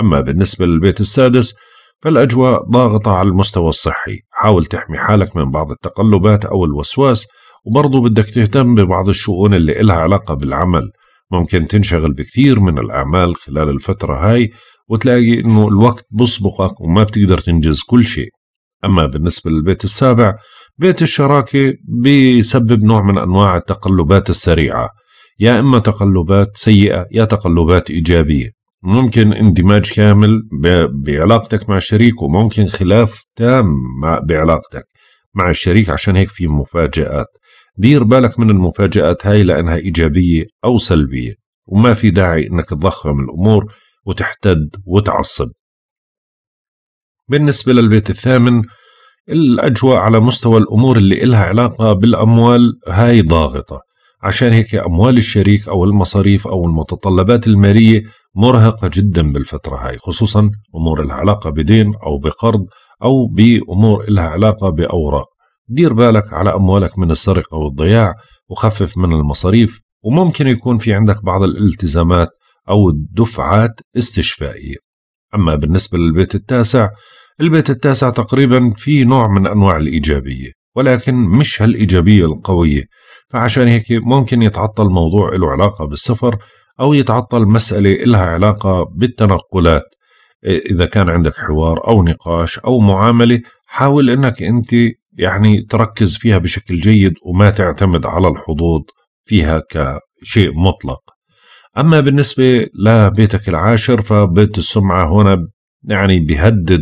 S1: أما بالنسبة للبيت السادس فالأجواء ضاغطة على المستوى الصحي حاول تحمي حالك من بعض التقلبات أو الوسواس وبرضه بدك تهتم ببعض الشؤون اللي إلها علاقة بالعمل ممكن تنشغل بكثير من الأعمال خلال الفترة هاي وتلاقي أنه الوقت بصبقك وما بتقدر تنجز كل شيء أما بالنسبة للبيت السابع بيت الشراكة بيسبب نوع من أنواع التقلبات السريعة يا إما تقلبات سيئة يا تقلبات إيجابية ممكن اندماج كامل بعلاقتك مع الشريك وممكن خلاف تام بعلاقتك مع الشريك عشان هيك في مفاجآت دير بالك من المفاجآت هاي لأنها إيجابية أو سلبية وما في داعي أنك تضخم الأمور وتحتد وتعصب بالنسبة للبيت الثامن الأجواء على مستوى الأمور اللي إلها علاقة بالأموال هاي ضاغطة عشان هيك أموال الشريك أو المصاريف أو المتطلبات المالية مرهقة جدا بالفترة هاي خصوصا أمور لها علاقة بدين أو بقرض أو بأمور لها علاقة بأوراق دير بالك على أموالك من السرقة والضياع وخفف من المصاريف وممكن يكون في عندك بعض الالتزامات أو الدفعات استشفائية أما بالنسبة للبيت التاسع البيت التاسع تقريبا في نوع من أنواع الإيجابية ولكن مش هالإيجابية القوية فعشان هيك ممكن يتعطل موضوع له علاقة بالسفر أو يتعطل مسألة إلها علاقة بالتنقلات إذا كان عندك حوار أو نقاش أو معاملة حاول أنك أنت يعني تركز فيها بشكل جيد وما تعتمد على الحظوظ فيها كشيء مطلق أما بالنسبة لبيتك العاشر فبيت السمعة هنا يعني بيهدد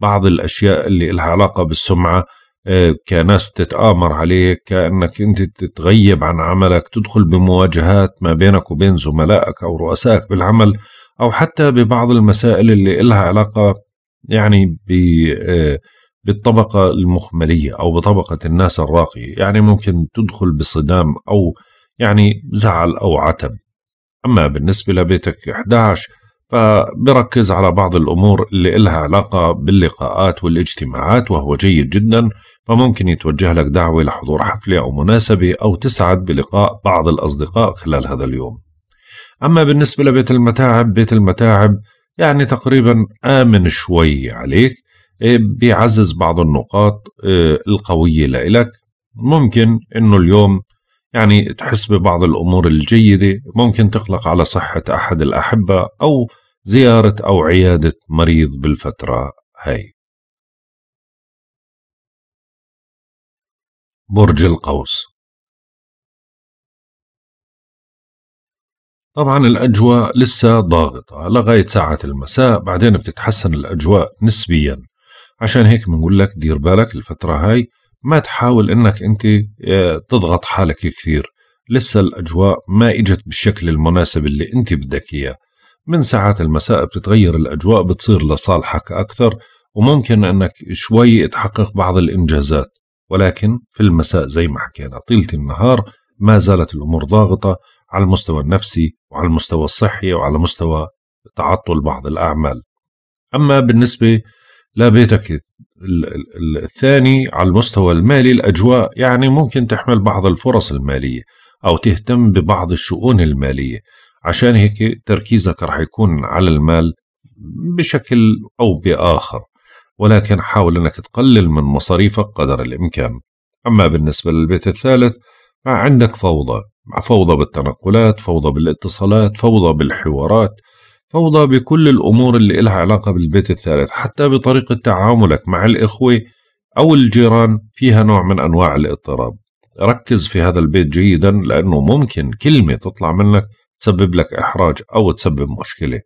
S1: بعض الأشياء اللي لها علاقة بالسمعة آه، كناس تتآمر عليك كأنك أنت تتغيب عن عملك تدخل بمواجهات ما بينك وبين زملائك أو رؤسائك بالعمل أو حتى ببعض المسائل اللي لها علاقة يعني ب آه، بالطبقة المخملية أو بطبقة الناس الراقية يعني ممكن تدخل بصدام أو يعني زعل أو عتب أما بالنسبة لبيتك 11 فبركز على بعض الأمور اللي إلها علاقة باللقاءات والاجتماعات وهو جيد جدا فممكن يتوجه لك دعوة لحضور حفلة أو مناسبة أو تسعد بلقاء بعض الأصدقاء خلال هذا اليوم أما بالنسبة لبيت المتاعب بيت المتاعب يعني تقريبا آمن شوي عليك آه، بيعزز بعض النقاط آه، القوية لإلك ممكن أنه اليوم يعني تحس ببعض الأمور الجيدة ممكن تقلق على
S3: صحة أحد الأحبة أو زيارة أو عيادة مريض بالفترة هاي برج القوس طبعا الأجواء لسه ضاغطة لغاية ساعة المساء بعدين بتتحسن الأجواء
S1: نسبيا عشان هيك بنقول لك دير بالك الفترة هاي ما تحاول انك انت آه، تضغط حالك كثير لسه الاجواء ما اجت بالشكل المناسب اللي انت بدك اياه من ساعات المساء بتتغير الاجواء بتصير لصالحك اكثر وممكن انك شوي تحقق بعض الانجازات ولكن في المساء زي ما حكينا طيله النهار ما زالت الامور ضاغطه على المستوى النفسي وعلى المستوى الصحي وعلى مستوى تعطل بعض الاعمال اما بالنسبه لبيتك الثاني على المستوى المالي الأجواء يعني ممكن تحمل بعض الفرص المالية أو تهتم ببعض الشؤون المالية عشان هيك تركيزك رح يكون على المال بشكل أو بآخر ولكن حاول أنك تقلل من مصاريفك قدر الإمكان أما بالنسبة للبيت الثالث عندك فوضى فوضى بالتنقلات فوضى بالاتصالات فوضى بالحوارات فوضى بكل الأمور اللي إلها علاقة بالبيت الثالث حتى بطريقة تعاملك مع الإخوة أو الجيران فيها نوع من أنواع الاضطراب ركز في هذا البيت جيدا لأنه ممكن كلمة تطلع منك تسبب لك إحراج أو تسبب مشكلة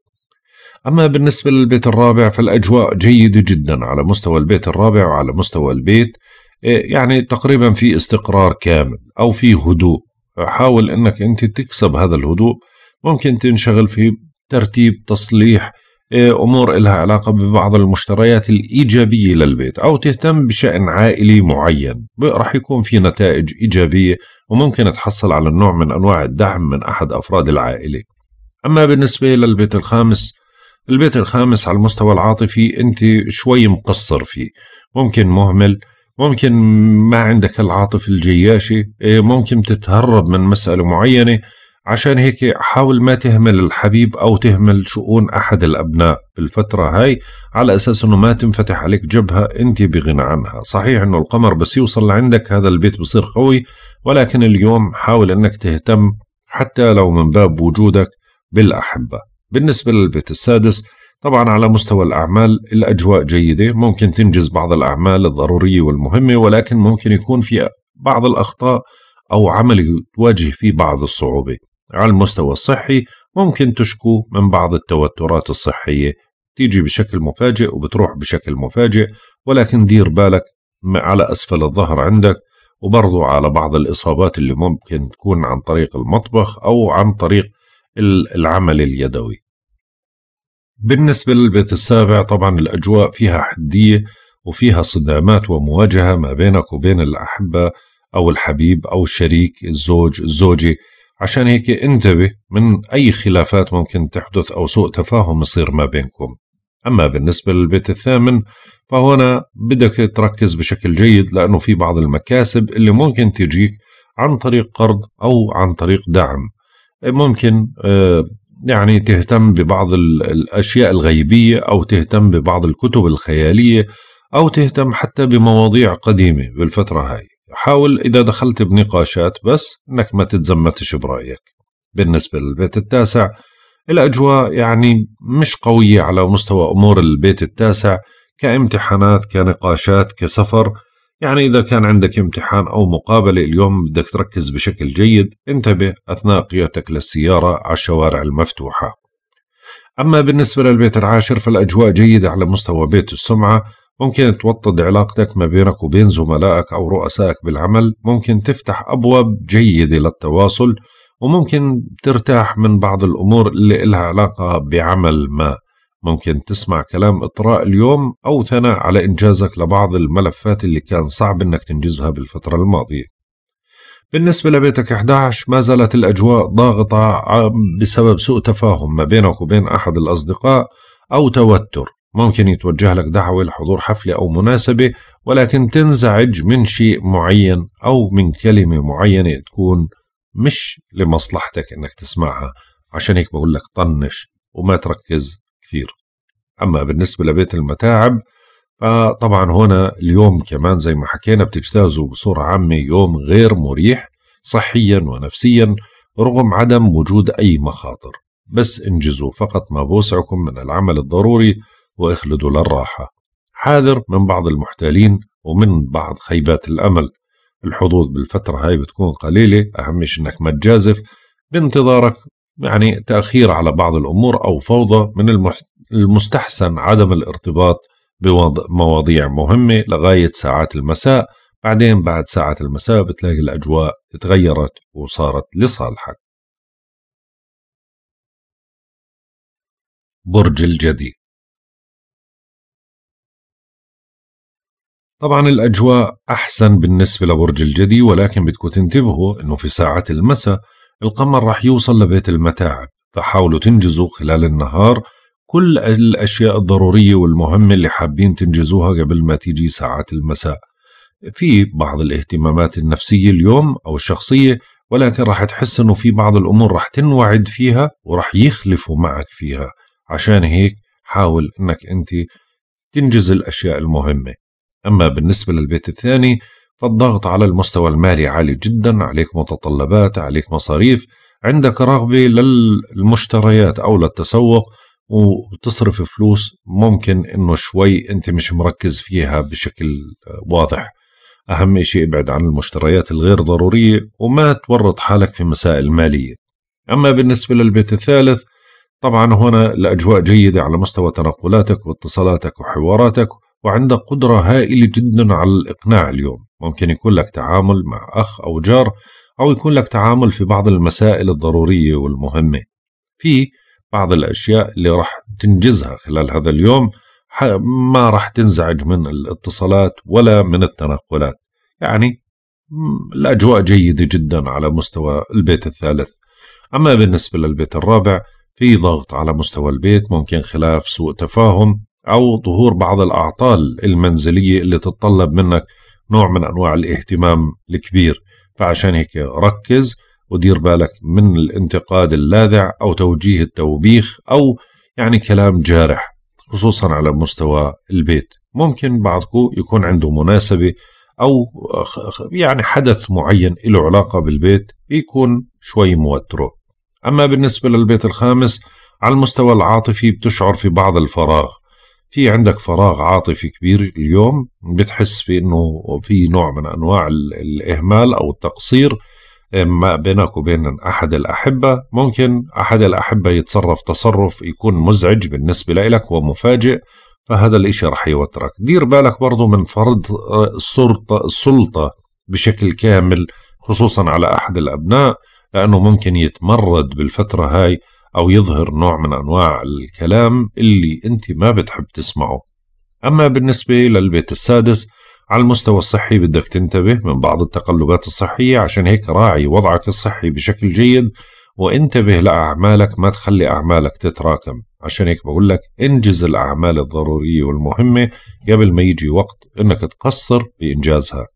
S1: أما بالنسبة للبيت الرابع فالأجواء جيدة جدا على مستوى البيت الرابع وعلى مستوى البيت إيه، يعني تقريبا في استقرار كامل أو في هدوء حاول أنك أنت تكسب هذا الهدوء ممكن تنشغل في ترتيب تصليح إيه، امور لها علاقه ببعض المشتريات الايجابيه للبيت او تهتم بشان عائلي معين رح يكون في نتائج ايجابيه وممكن تحصل على النوع من انواع الدعم من احد افراد العائله اما بالنسبه للبيت الخامس البيت الخامس على المستوى العاطفي انت شوي مقصر فيه ممكن مهمل ممكن ما عندك العاطفة الجياشة إيه، ممكن تتهرب من مسألة معينة عشان هيك حاول ما تهمل الحبيب أو تهمل شؤون أحد الأبناء بالفترة هاي على أساس أنه ما تنفتح عليك جبهة أنت بغنى عنها صحيح أنه القمر بس يوصل لعندك هذا البيت بصير قوي ولكن اليوم حاول أنك تهتم حتى لو من باب وجودك بالأحبة بالنسبة للبيت السادس طبعا على مستوى الأعمال الأجواء جيدة ممكن تنجز بعض الأعمال الضرورية والمهمة ولكن ممكن يكون في بعض الأخطاء أو عمل تواجه فيه بعض الصعوبة على المستوى الصحي ممكن تشكو من بعض التوترات الصحية تيجي بشكل مفاجئ وبتروح بشكل مفاجئ ولكن دير بالك على أسفل الظهر عندك وبرضو على بعض الإصابات اللي ممكن تكون عن طريق المطبخ أو عن طريق العمل اليدوي بالنسبة للبيت السابع طبعا الأجواء فيها حدية وفيها صدامات ومواجهة ما بينك وبين الأحبة أو الحبيب أو الشريك الزوج الزوجة عشان هيك انتبه من أي خلافات ممكن تحدث أو سوء تفاهم يصير ما بينكم أما بالنسبة للبيت الثامن فهنا بدك تركز بشكل جيد لأنه في بعض المكاسب اللي ممكن تجيك عن طريق قرض أو عن طريق دعم ممكن آه، يعني تهتم ببعض الأشياء الغيبية أو تهتم ببعض الكتب الخيالية أو تهتم حتى بمواضيع قديمة بالفترة هاي حاول إذا دخلت بنقاشات بس أنك ما تتزمتش برأيك بالنسبة للبيت التاسع الأجواء يعني مش قوية على مستوى أمور البيت التاسع كامتحانات كنقاشات كسفر يعني إذا كان عندك امتحان أو مقابلة اليوم بدك تركز بشكل جيد انتبه أثناء قيادتك للسيارة على الشوارع المفتوحة أما بالنسبة للبيت العاشر فالأجواء جيدة على مستوى بيت السمعة ممكن توطد علاقتك ما بينك وبين زملائك أو رؤسائك بالعمل ممكن تفتح أبواب جيدة للتواصل وممكن ترتاح من بعض الأمور اللي إلها علاقة بعمل ما ممكن تسمع كلام إطراء اليوم أو ثناء على إنجازك لبعض الملفات اللي كان صعب إنك تنجزها بالفترة الماضية بالنسبة لبيتك 11 ما زالت الأجواء ضاغطة بسبب سوء تفاهم ما بينك وبين أحد الأصدقاء أو توتر ممكن يتوجه لك دعوة لحضور حفلة أو مناسبة ولكن تنزعج من شيء معين أو من كلمة معينة تكون مش لمصلحتك إنك تسمعها عشان هيك بقول لك طنش وما تركز كثير أما بالنسبة لبيت المتاعب فطبعا هنا اليوم كمان زي ما حكينا بتجتازه بصورة عامة يوم غير مريح صحيا ونفسيا رغم عدم وجود أي مخاطر بس انجزوا فقط ما بوسعكم من العمل الضروري واخلدوا للراحة حاذر من بعض المحتالين ومن بعض خيبات الأمل الحظوظ بالفترة هاي بتكون قليلة أهمش أنك ما تجازف بانتظارك يعني تأخير على بعض الأمور أو فوضى من المستحسن عدم الارتباط بمواضيع مهمة لغاية ساعات المساء بعدين بعد ساعة المساء بتلاقي
S2: الأجواء تغيرت وصارت لصالحك برج الجدي طبعا الأجواء أحسن بالنسبة لبرج الجدي ولكن
S1: بدكم تنتبهوا أنه في ساعات المساء القمر رح يوصل لبيت المتاعب فحاولوا تنجزوا خلال النهار كل الأشياء الضرورية والمهمة اللي حابين تنجزوها قبل ما تيجي ساعات المساء في بعض الاهتمامات النفسية اليوم أو الشخصية ولكن راح تحس أنه في بعض الأمور راح تنوعد فيها وراح يخلفوا معك فيها عشان هيك حاول أنك أنت تنجز الأشياء المهمة أما بالنسبة للبيت الثاني فالضغط على المستوى المالي عالي جدا عليك متطلبات عليك مصاريف عندك رغبة للمشتريات أو للتسوق وتصرف فلوس ممكن انه شوي انت مش مركز فيها بشكل واضح اهم شيء ابعد عن المشتريات الغير ضرورية وما تورط حالك في مسائل مالية اما بالنسبة للبيت الثالث طبعا هنا الاجواء جيدة على مستوى تنقلاتك واتصالاتك وحواراتك وعنده قدرة هائلة جدا على الإقناع اليوم ممكن يكون لك تعامل مع أخ أو جار أو يكون لك تعامل في بعض المسائل الضرورية والمهمة في بعض الأشياء اللي راح تنجزها خلال هذا اليوم ما راح تنزعج من الاتصالات ولا من التنقلات يعني الأجواء جيدة جدا على مستوى البيت الثالث أما بالنسبة للبيت الرابع في ضغط على مستوى البيت ممكن خلاف سوء تفاهم أو ظهور بعض الأعطال المنزلية اللي تتطلب منك نوع من أنواع الاهتمام الكبير فعشان هيك ركز ودير بالك من الانتقاد اللاذع أو توجيه التوبيخ أو يعني كلام جارح خصوصا على مستوى البيت ممكن بعضكم يكون عنده مناسبة أو يعني حدث معين له علاقة بالبيت يكون شوي موتره أما بالنسبة للبيت الخامس على المستوى العاطفي بتشعر في بعض الفراغ في عندك فراغ عاطفي كبير اليوم بتحس في انه في نوع من انواع الاهمال او التقصير إيه، ما بينك وبين احد الاحبه ممكن احد الاحبه يتصرف تصرف يكون مزعج بالنسبه لك ومفاجئ فهذا الإشي رح يوترك دير بالك برضو من فرض السلطة آه، السلطه بشكل كامل خصوصا على أحد الأبناء لأنه ممكن يتمرد بالفترة هاي أو يظهر نوع من أنواع الكلام اللي أنت ما بتحب تسمعه أما بالنسبة للبيت السادس على المستوى الصحي بدك تنتبه من بعض التقلبات الصحية عشان هيك راعي وضعك الصحي بشكل جيد وانتبه لأعمالك ما تخلي أعمالك تتراكم عشان هيك بقول لك انجز الأعمال الضرورية والمهمة قبل ما يجي وقت انك تقصر بإنجازها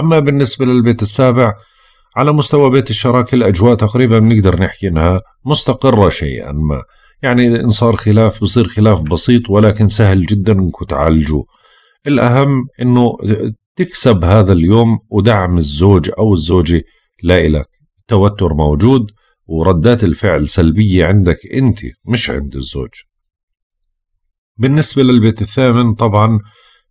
S1: أما بالنسبة للبيت السابع على مستوى بيت الشراكة الأجواء تقريبا بنقدر نحكي أنها مستقرة شيئا ما يعني إن صار خلاف بصير خلاف بسيط ولكن سهل جدا أنكم تعالجوا الأهم أنه تكسب هذا اليوم ودعم الزوج أو الزوجة لا إلك التوتر موجود وردات الفعل سلبية عندك أنت مش عند الزوج بالنسبة للبيت الثامن طبعا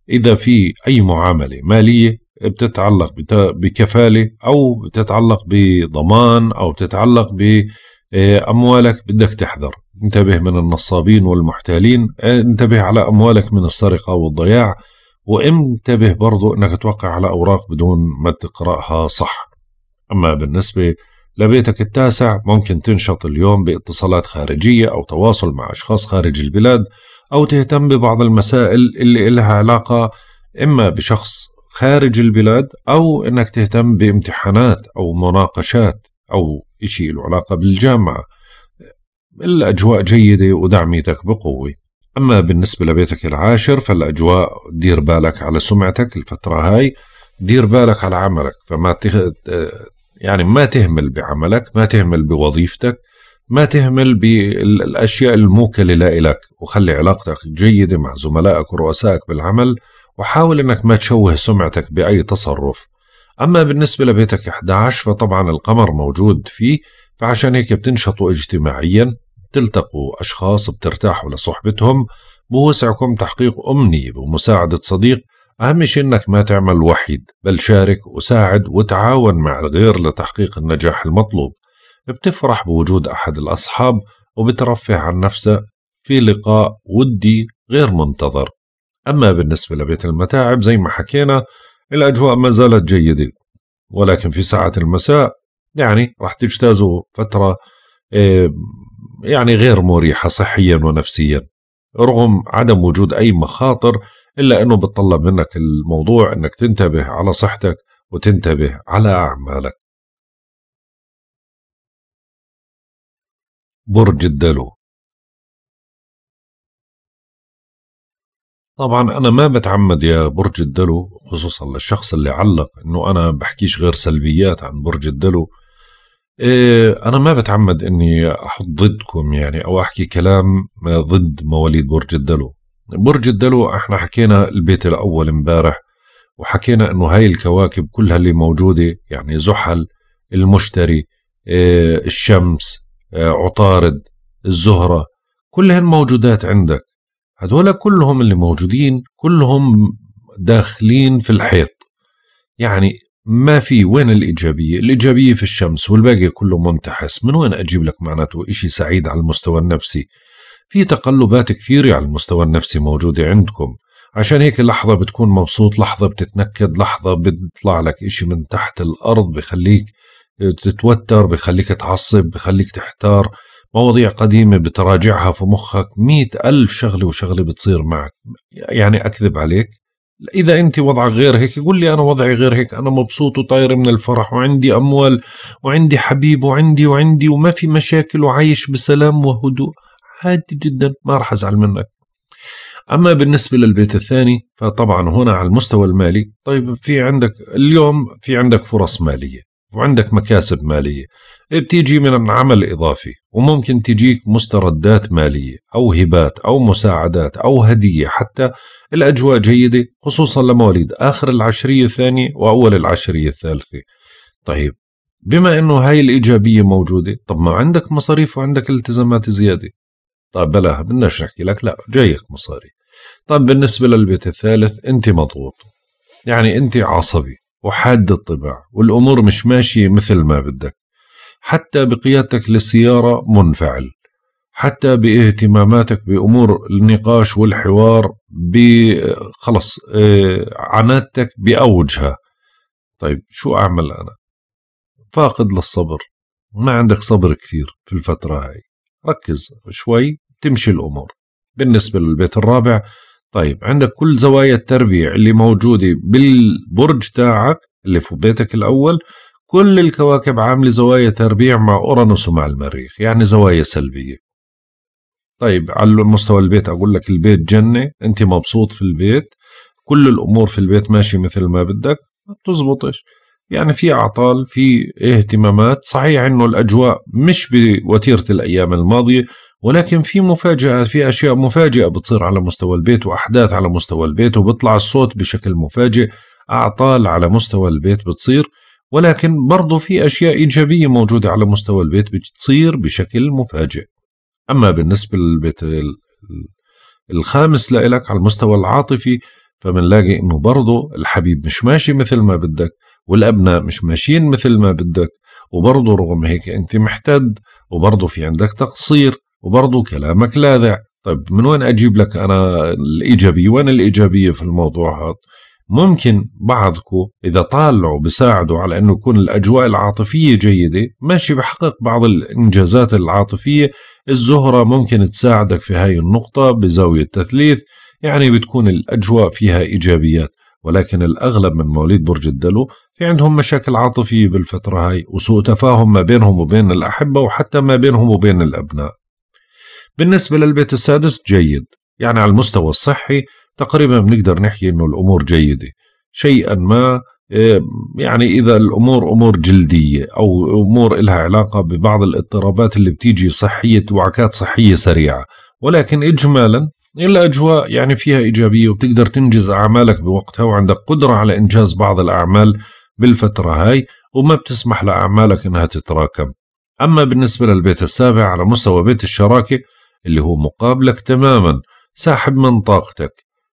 S1: إذا في أي معاملة مالية بتتعلق بكفالة أو بتتعلق بضمان أو بتتعلق بأموالك آه، بدك تحذر انتبه من النصابين والمحتالين آه، انتبه على أموالك من السرقة والضياع وانتبه برضو أنك توقع على أوراق بدون ما تقرأها صح أما بالنسبة لبيتك التاسع ممكن تنشط اليوم باتصالات خارجية أو تواصل مع أشخاص خارج البلاد أو تهتم ببعض المسائل اللي لها علاقة إما بشخص خارج البلاد أو أنك تهتم بامتحانات أو مناقشات أو إشي له علاقة بالجامعة الأجواء جيدة ودعميتك بقوة أما بالنسبة لبيتك العاشر فالأجواء دير بالك على سمعتك الفترة هاي دير بالك على عملك فما تخ... يعني ما تهمل بعملك ما تهمل بوظيفتك ما تهمل بالأشياء الموكلة لك وخلي علاقتك جيدة مع زملائك ورؤسائك بالعمل وحاول انك ما تشوه سمعتك باي تصرف اما بالنسبه لبيتك 11 فطبعا القمر موجود فيه فعشان هيك بتنشطوا اجتماعيا بتلتقوا اشخاص بترتاحوا لصحبتهم بوسعكم تحقيق امنيه ومساعده صديق اهم شيء انك ما تعمل وحيد بل شارك وساعد وتعاون مع الغير لتحقيق النجاح المطلوب بتفرح بوجود احد الاصحاب وبترفه عن نفسك في لقاء ودي غير منتظر أما بالنسبة لبيت المتاعب زي ما حكينا الأجواء ما زالت جيدة ولكن في ساعة المساء يعني راح تجتازوا فترة يعني غير مريحة صحيا ونفسيا رغم عدم وجود أي مخاطر إلا
S3: أنه بتطلب منك الموضوع أنك تنتبه على صحتك وتنتبه على أعمالك برج الدلو طبعا انا ما بتعمد يا برج الدلو خصوصا للشخص اللي علق انه انا بحكيش غير سلبيات
S1: عن برج الدلو إيه انا ما بتعمد اني احط ضدكم يعني او احكي كلام ضد مواليد برج الدلو برج الدلو احنا حكينا البيت الاول امبارح وحكينا انه هاي الكواكب كلها اللي موجوده يعني زحل المشتري إيه الشمس إيه، عطارد الزهره كلهن موجودات عندك هدول كلهم اللي موجودين كلهم داخلين في الحيط يعني ما في وين الإيجابية الإيجابية في الشمس والباقي كله منتحس من وين أجيب لك معناته إشي سعيد على المستوى النفسي في تقلبات كثيرة على المستوى النفسي موجودة عندكم عشان هيك لحظة بتكون مبسوط لحظة بتتنكد لحظة بتطلع لك إشي من تحت الأرض بخليك تتوتر بخليك تعصب بخليك تحتار مواضيع قديمة بتراجعها في مخك مئة ألف شغلة وشغلة بتصير معك يعني أكذب عليك إذا أنت وضعك غير هيك قول لي أنا وضعي غير هيك أنا مبسوط وطاير من الفرح وعندي أموال وعندي حبيب وعندي وعندي وما في مشاكل وعايش بسلام وهدوء عادي جدا ما راح أزعل منك أما بالنسبة للبيت الثاني فطبعا هنا على المستوى المالي طيب في عندك اليوم في عندك فرص مالية وعندك مكاسب مالية إيه، بتيجي من عمل إضافي وممكن تجيك مستردات مالية أو هبات أو مساعدات أو هدية حتى الأجواء جيدة خصوصا لمواليد آخر العشرية الثانية وأول العشرية الثالثة طيب بما انه هاي الايجابيه موجوده طب ما عندك مصاريف وعندك التزامات زياده طيب بلا بدناش نحكي لك لا جايك مصاري طيب بالنسبه للبيت الثالث انت مضغوط يعني انت عصبي وحاد الطباع والأمور مش ماشية مثل ما بدك حتى بقيادتك للسيارة منفعل حتى باهتماماتك بأمور النقاش والحوار خلص آه، عنادتك بأوجها طيب شو أعمل أنا فاقد للصبر ما عندك صبر كثير في الفترة هاي ركز شوي تمشي الأمور بالنسبة للبيت الرابع طيب عندك كل زوايا التربيع اللي موجودة بالبرج تاعك اللي في بيتك الأول كل الكواكب عاملة زوايا تربيع مع أورانوس ومع المريخ يعني زوايا سلبية طيب على مستوى البيت أقول لك البيت جنة أنت مبسوط في البيت كل الأمور في البيت ماشية مثل ما بدك ما بتزبطش يعني في أعطال في اهتمامات صحيح أنه الأجواء مش بوتيرة الأيام الماضية ولكن في مفاجأة في أشياء مفاجئة بتصير على مستوى البيت وأحداث على مستوى البيت وبطلع الصوت بشكل مفاجئ أعطال على مستوى البيت بتصير ولكن برضو في أشياء إيجابية موجودة على مستوى البيت بتصير بشكل مفاجئ أما بالنسبة للبيت الخامس لإلك على المستوى العاطفي فبنلاقي إنه برضو الحبيب مش ماشي مثل ما بدك والأبناء مش ماشيين مثل ما بدك وبرضه رغم هيك أنت محتد وبرضه في عندك تقصير وبرضه كلامك لاذع طيب من وين اجيب لك انا الايجابيه وين الايجابيه في الموضوع هذا ممكن بعضكم إذا طالعوا بساعدوا على أنه يكون الأجواء العاطفية جيدة ماشي بحقق بعض الإنجازات العاطفية الزهرة ممكن تساعدك في هاي النقطة بزاوية تثليث يعني بتكون الأجواء فيها إيجابيات ولكن الأغلب من مواليد برج الدلو في عندهم مشاكل عاطفية بالفترة هاي وسوء تفاهم ما بينهم وبين الأحبة وحتى ما بينهم وبين الأبناء بالنسبة للبيت السادس جيد يعني على المستوى الصحي تقريبا بنقدر نحكي انه الامور جيدة شيئا ما إيه، يعني اذا الامور امور جلدية او امور لها علاقة ببعض الاضطرابات اللي بتيجي صحية وعكات صحية سريعة ولكن اجمالا الاجواء يعني فيها ايجابية وبتقدر تنجز اعمالك بوقتها وعندك قدرة على انجاز بعض الاعمال بالفترة هاي وما بتسمح لاعمالك انها تتراكم اما بالنسبة للبيت السابع على مستوى بيت الشراكة اللي هو مقابلك تماما ساحب من طاقتك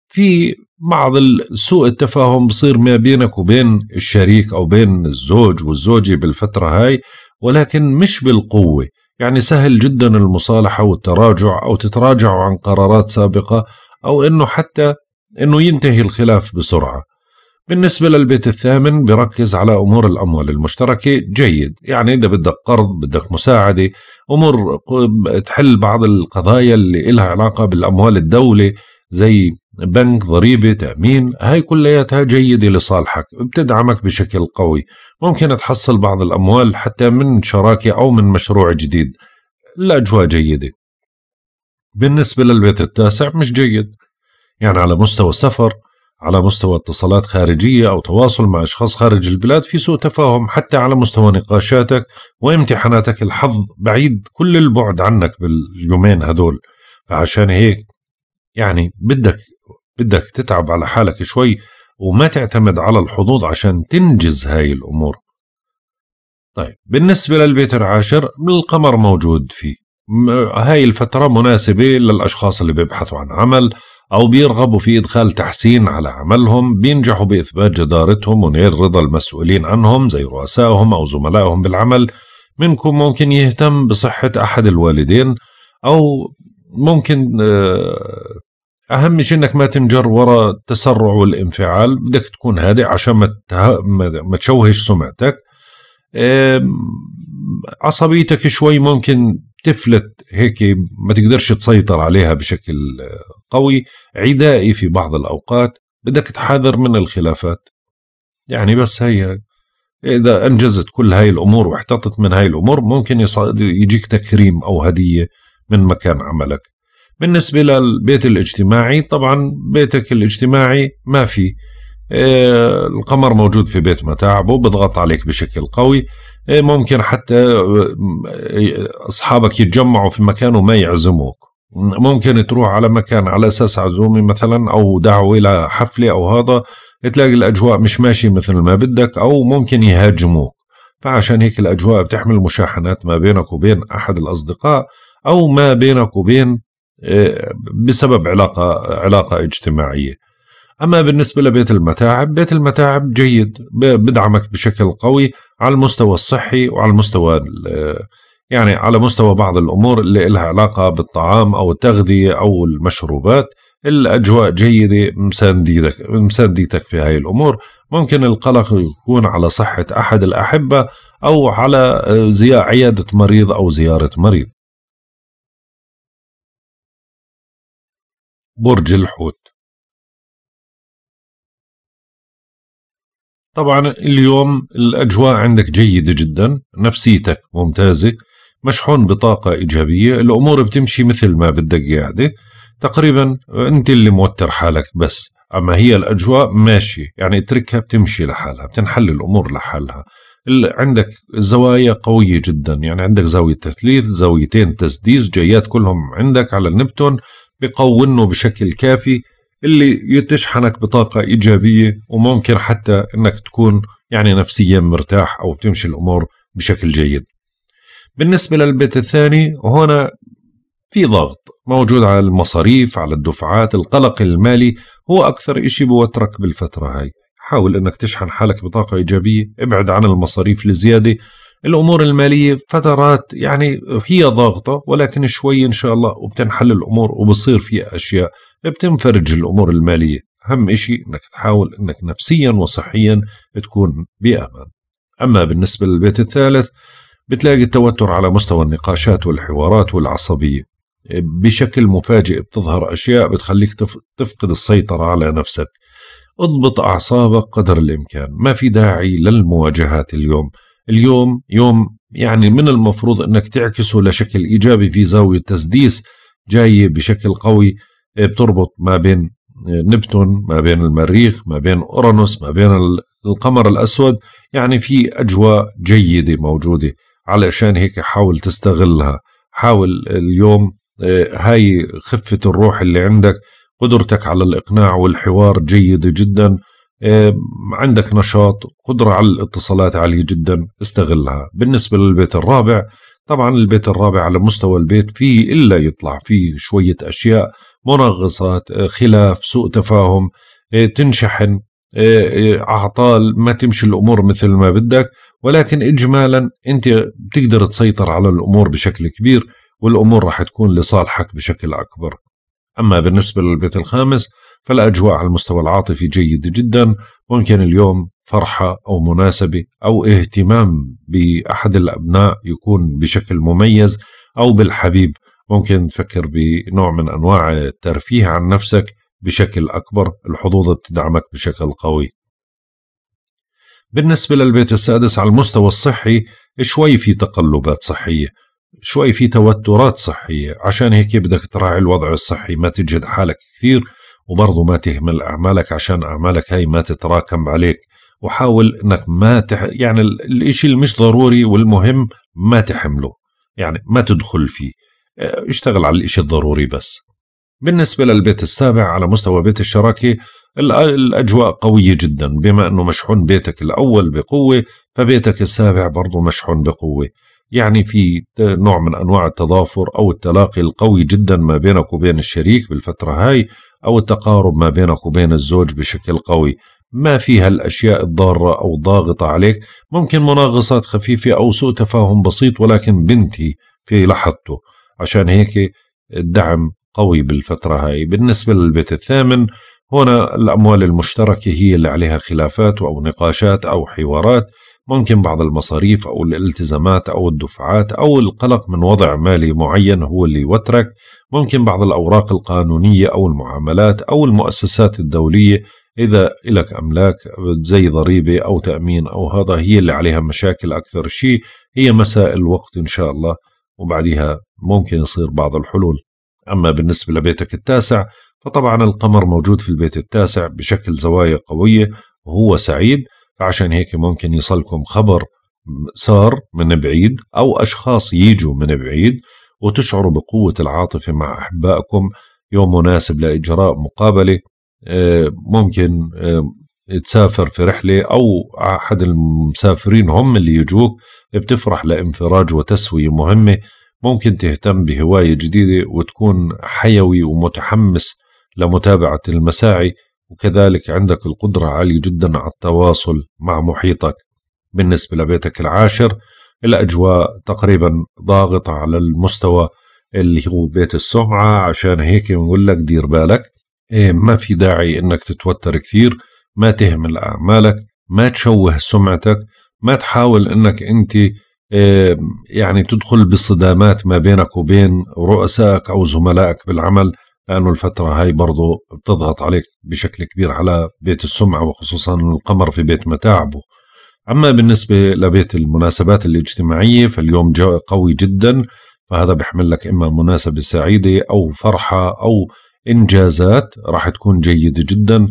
S1: في بعض سوء التفاهم بصير ما بينك وبين الشريك أو بين الزوج والزوجة بالفترة هاي ولكن مش بالقوة يعني سهل جدا المصالحة والتراجع أو تتراجعوا عن قرارات سابقة أو أنه حتى أنه ينتهي الخلاف بسرعة بالنسبة للبيت الثامن بركز على أمور الأموال المشتركة جيد يعني إذا بدك قرض بدك مساعدة امور تحل بعض القضايا اللي لها علاقه بالاموال الدوله زي بنك ضريبه تامين هاي كلياتها جيده لصالحك بتدعمك بشكل قوي ممكن تحصل بعض الاموال حتى من شراكه او من مشروع جديد الاجواء جيده بالنسبه للبيت التاسع مش جيد يعني على مستوى السفر على مستوى اتصالات خارجية أو تواصل مع أشخاص خارج البلاد في سوء تفاهم حتى على مستوى نقاشاتك وامتحاناتك الحظ بعيد كل البعد عنك باليومين هدول فعشان هيك يعني بدك بدك تتعب على حالك شوي وما تعتمد على الحظوظ عشان تنجز هاي الأمور طيب بالنسبة للبيت العاشر القمر موجود فيه هاي الفترة مناسبة للأشخاص اللي بيبحثوا عن عمل أو بيرغبوا في إدخال تحسين على عملهم بينجحوا بإثبات جدارتهم ونيل رضا المسؤولين عنهم زي رؤسائهم أو زملائهم بالعمل منكم ممكن يهتم بصحة أحد الوالدين أو ممكن آه، أهم شيء إنك ما تنجر وراء التسرع والانفعال بدك تكون هادئ عشان ما, ما تشوهش سمعتك عصبيتك شوي ممكن تفلت هيك ما تقدرش تسيطر عليها بشكل قوي عدائي في بعض الأوقات بدك تحاذر من الخلافات يعني بس هي إذا أنجزت كل هاي الأمور واحتطت من هاي الأمور ممكن يجيك تكريم أو هدية من مكان عملك بالنسبة للبيت الاجتماعي طبعا بيتك الاجتماعي ما في إيه، القمر موجود في بيت متاعبه بضغط عليك بشكل قوي إيه، ممكن حتى إيه، أصحابك يتجمعوا في مكان وما يعزموك ممكن تروح على مكان على أساس عزومة مثلا أو دعوة إلى حفلة أو هذا تلاقي الأجواء مش ماشية مثل ما بدك أو ممكن يهاجموك فعشان هيك الأجواء بتحمل مشاحنات ما بينك وبين أحد الأصدقاء أو ما بينك وبين بسبب علاقة علاقة اجتماعية أما بالنسبة لبيت المتاعب بيت المتاعب جيد بدعمك بشكل قوي على المستوى الصحي وعلى المستوى يعني على مستوى بعض الأمور اللي لها علاقة بالطعام أو التغذية أو المشروبات الأجواء جيدة مسانديتك, مسانديتك في هاي الأمور ممكن القلق يكون على صحة أحد الأحبة
S2: أو على آه، عيادة مريض أو زيارة مريض برج الحوت طبعا اليوم الأجواء عندك جيدة
S1: جدا نفسيتك ممتازة مشحون بطاقة إيجابية الأمور بتمشي مثل ما بدك قاعدة تقريبا أنت اللي موتر حالك بس أما هي الأجواء ماشية يعني اتركها بتمشي لحالها بتنحل الأمور لحالها عندك زوايا قوية جدا يعني عندك زاوية تثليث زاويتين تسديس جيات كلهم عندك على النبتون بقونوا بشكل كافي اللي يتشحنك بطاقة إيجابية وممكن حتى أنك تكون يعني نفسيا مرتاح أو تمشي الأمور بشكل جيد بالنسبة للبيت الثاني هنا في ضغط موجود على المصاريف على الدفعات القلق المالي هو أكثر إشي بوترك بالفترة هاي حاول أنك تشحن حالك بطاقة إيجابية ابعد عن المصاريف الزيادة الامور الماليه فترات يعني هي ضاغطه ولكن شوي ان شاء الله وبتنحل الامور وبصير في اشياء بتنفرج الامور الماليه اهم شيء انك تحاول انك نفسيا وصحيا تكون بامان اما بالنسبه للبيت الثالث بتلاقي التوتر على مستوى النقاشات والحوارات والعصبيه بشكل مفاجئ بتظهر اشياء بتخليك تفقد السيطره على نفسك اضبط اعصابك قدر الامكان ما في داعي للمواجهات اليوم اليوم يوم يعني من المفروض انك تعكسه لشكل ايجابي في زاويه تسديس جايه بشكل قوي آه، بتربط ما بين آه، نبتون ما بين المريخ ما بين اورانوس ما بين القمر الاسود يعني في اجواء جيده موجوده علشان هيك حاول تستغلها حاول اليوم آه، هاي خفه الروح اللي عندك قدرتك على الاقناع والحوار جيده جدا عندك نشاط قدرة على الاتصالات عالية جدا استغلها بالنسبة للبيت الرابع طبعا البيت الرابع على مستوى البيت فيه إلا يطلع فيه شوية أشياء منغصات آه، خلاف سوء تفاهم آه، تنشحن آه، اعطال ما تمشي الامور مثل ما بدك ولكن اجمالا انت بتقدر تسيطر على الامور بشكل كبير والامور راح تكون لصالحك بشكل اكبر اما بالنسبه للبيت الخامس فالأجواء على المستوى العاطفي جيدة جدا ممكن اليوم فرحة أو مناسبة أو اهتمام بأحد الأبناء يكون بشكل مميز أو بالحبيب ممكن تفكر بنوع من أنواع الترفيه عن نفسك بشكل أكبر الحظوظ بتدعمك بشكل قوي بالنسبة للبيت السادس على المستوى الصحي شوي في تقلبات صحية شوي في توترات صحية عشان هيك بدك تراعي الوضع الصحي ما تجهد حالك كثير وبرضه ما تهمل أعمالك عشان أعمالك هاي ما تتراكم عليك وحاول أنك ما تح... يعني الإشي اللي مش ضروري والمهم ما تحمله يعني ما تدخل فيه آه، اشتغل على الإشي الضروري بس بالنسبة للبيت السابع على مستوى بيت الشراكة الأجواء قوية جدا بما أنه مشحون بيتك الأول بقوة فبيتك السابع برضه مشحون بقوة يعني في نوع من أنواع التضافر أو التلاقي القوي جدا ما بينك وبين الشريك بالفترة هاي أو التقارب ما بينك وبين الزوج بشكل قوي ما فيها الأشياء الضارة أو الضاغطة عليك ممكن مناغصات خفيفة أو سوء تفاهم بسيط ولكن بنتي في لحظته عشان هيك الدعم قوي بالفترة هاي بالنسبة للبيت الثامن هنا الأموال المشتركة هي اللي عليها خلافات أو نقاشات أو حوارات ممكن بعض المصاريف أو الالتزامات أو الدفعات أو القلق من وضع مالي معين هو اللي يوترك ممكن بعض الأوراق القانونية أو المعاملات أو المؤسسات الدولية إذا لك أملاك زي ضريبة أو تأمين أو هذا هي اللي عليها مشاكل أكثر شيء هي مسائل وقت إن شاء الله وبعدها ممكن يصير بعض الحلول أما بالنسبة لبيتك التاسع فطبعا القمر موجود في البيت التاسع بشكل زوايا قوية وهو سعيد فعشان هيك ممكن يصلكم خبر صار من بعيد أو أشخاص يجوا من بعيد وتشعروا بقوة العاطفة مع أحبائكم يوم مناسب لإجراء مقابلة آه، ممكن آه، تسافر في رحلة أو أحد المسافرين هم اللي يجوك بتفرح لانفراج وتسوية مهمة ممكن تهتم بهواية جديدة وتكون حيوي ومتحمس لمتابعة المساعي وكذلك عندك القدرة عالية جدا على التواصل مع محيطك بالنسبة لبيتك العاشر الأجواء تقريبا ضاغطة على المستوى اللي هو بيت السمعة عشان هيك بنقول لك دير بالك إيه ما في داعي إنك تتوتر كثير ما تهمل أعمالك ما تشوه سمعتك ما تحاول إنك أنت إيه يعني تدخل بصدامات ما بينك وبين رؤسائك أو زملائك بالعمل لأنه الفترة هاي برضه بتضغط عليك بشكل كبير على بيت السمعة وخصوصا القمر في بيت متاعبه أما بالنسبة لبيت المناسبات الاجتماعية فاليوم قوي جدا فهذا بيحمل لك إما مناسبة سعيدة أو فرحة أو إنجازات راح تكون جيدة جدا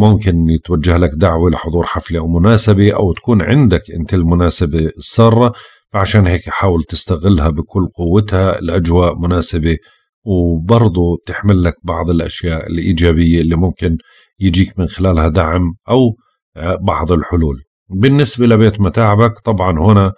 S1: ممكن يتوجه لك دعوة لحضور حفلة أو مناسبة أو تكون عندك أنت المناسبة السارة فعشان هيك حاول تستغلها بكل قوتها الأجواء مناسبة وبرضه بتحمل لك بعض الأشياء الإيجابية اللي ممكن يجيك من خلالها دعم أو آه، بعض الحلول بالنسبة لبيت متاعبك طبعا هنا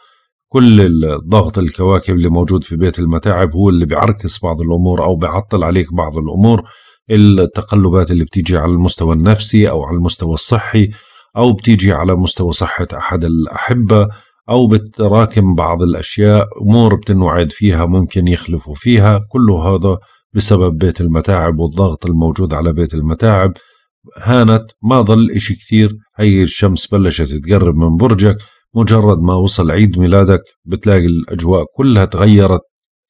S1: كل الضغط الكواكب اللي موجود في بيت المتاعب هو اللي بيعركس بعض الأمور أو بيعطل عليك بعض الأمور التقلبات اللي بتيجي على المستوى النفسي أو على المستوى الصحي أو بتيجي على مستوى صحة أحد الأحبة أو بتراكم بعض الأشياء أمور بتنوعد فيها ممكن يخلفوا فيها كل هذا بسبب بيت المتاعب والضغط الموجود على بيت المتاعب هانت ما ظل إشي كثير هي الشمس بلشت تقرب من برجك مجرد ما وصل عيد ميلادك بتلاقي الأجواء كلها تغيرت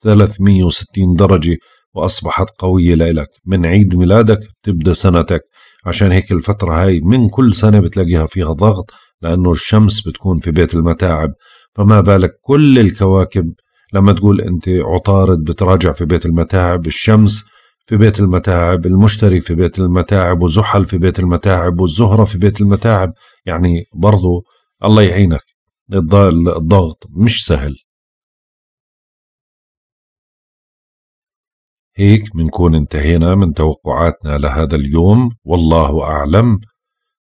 S1: 360 درجة وأصبحت قوية لإلك من عيد ميلادك تبدأ سنتك عشان هيك الفترة هاي من كل سنة بتلاقيها فيها ضغط لأنه الشمس بتكون في بيت المتاعب فما بالك كل الكواكب لما تقول أنت عطارد بتراجع في بيت المتاعب الشمس في بيت المتاعب المشتري في بيت المتاعب وزحل في بيت المتاعب
S3: والزهرة في بيت المتاعب يعني برضو الله يعينك الضغط مش سهل هيك منكون انتهينا من توقعاتنا لهذا اليوم والله أعلم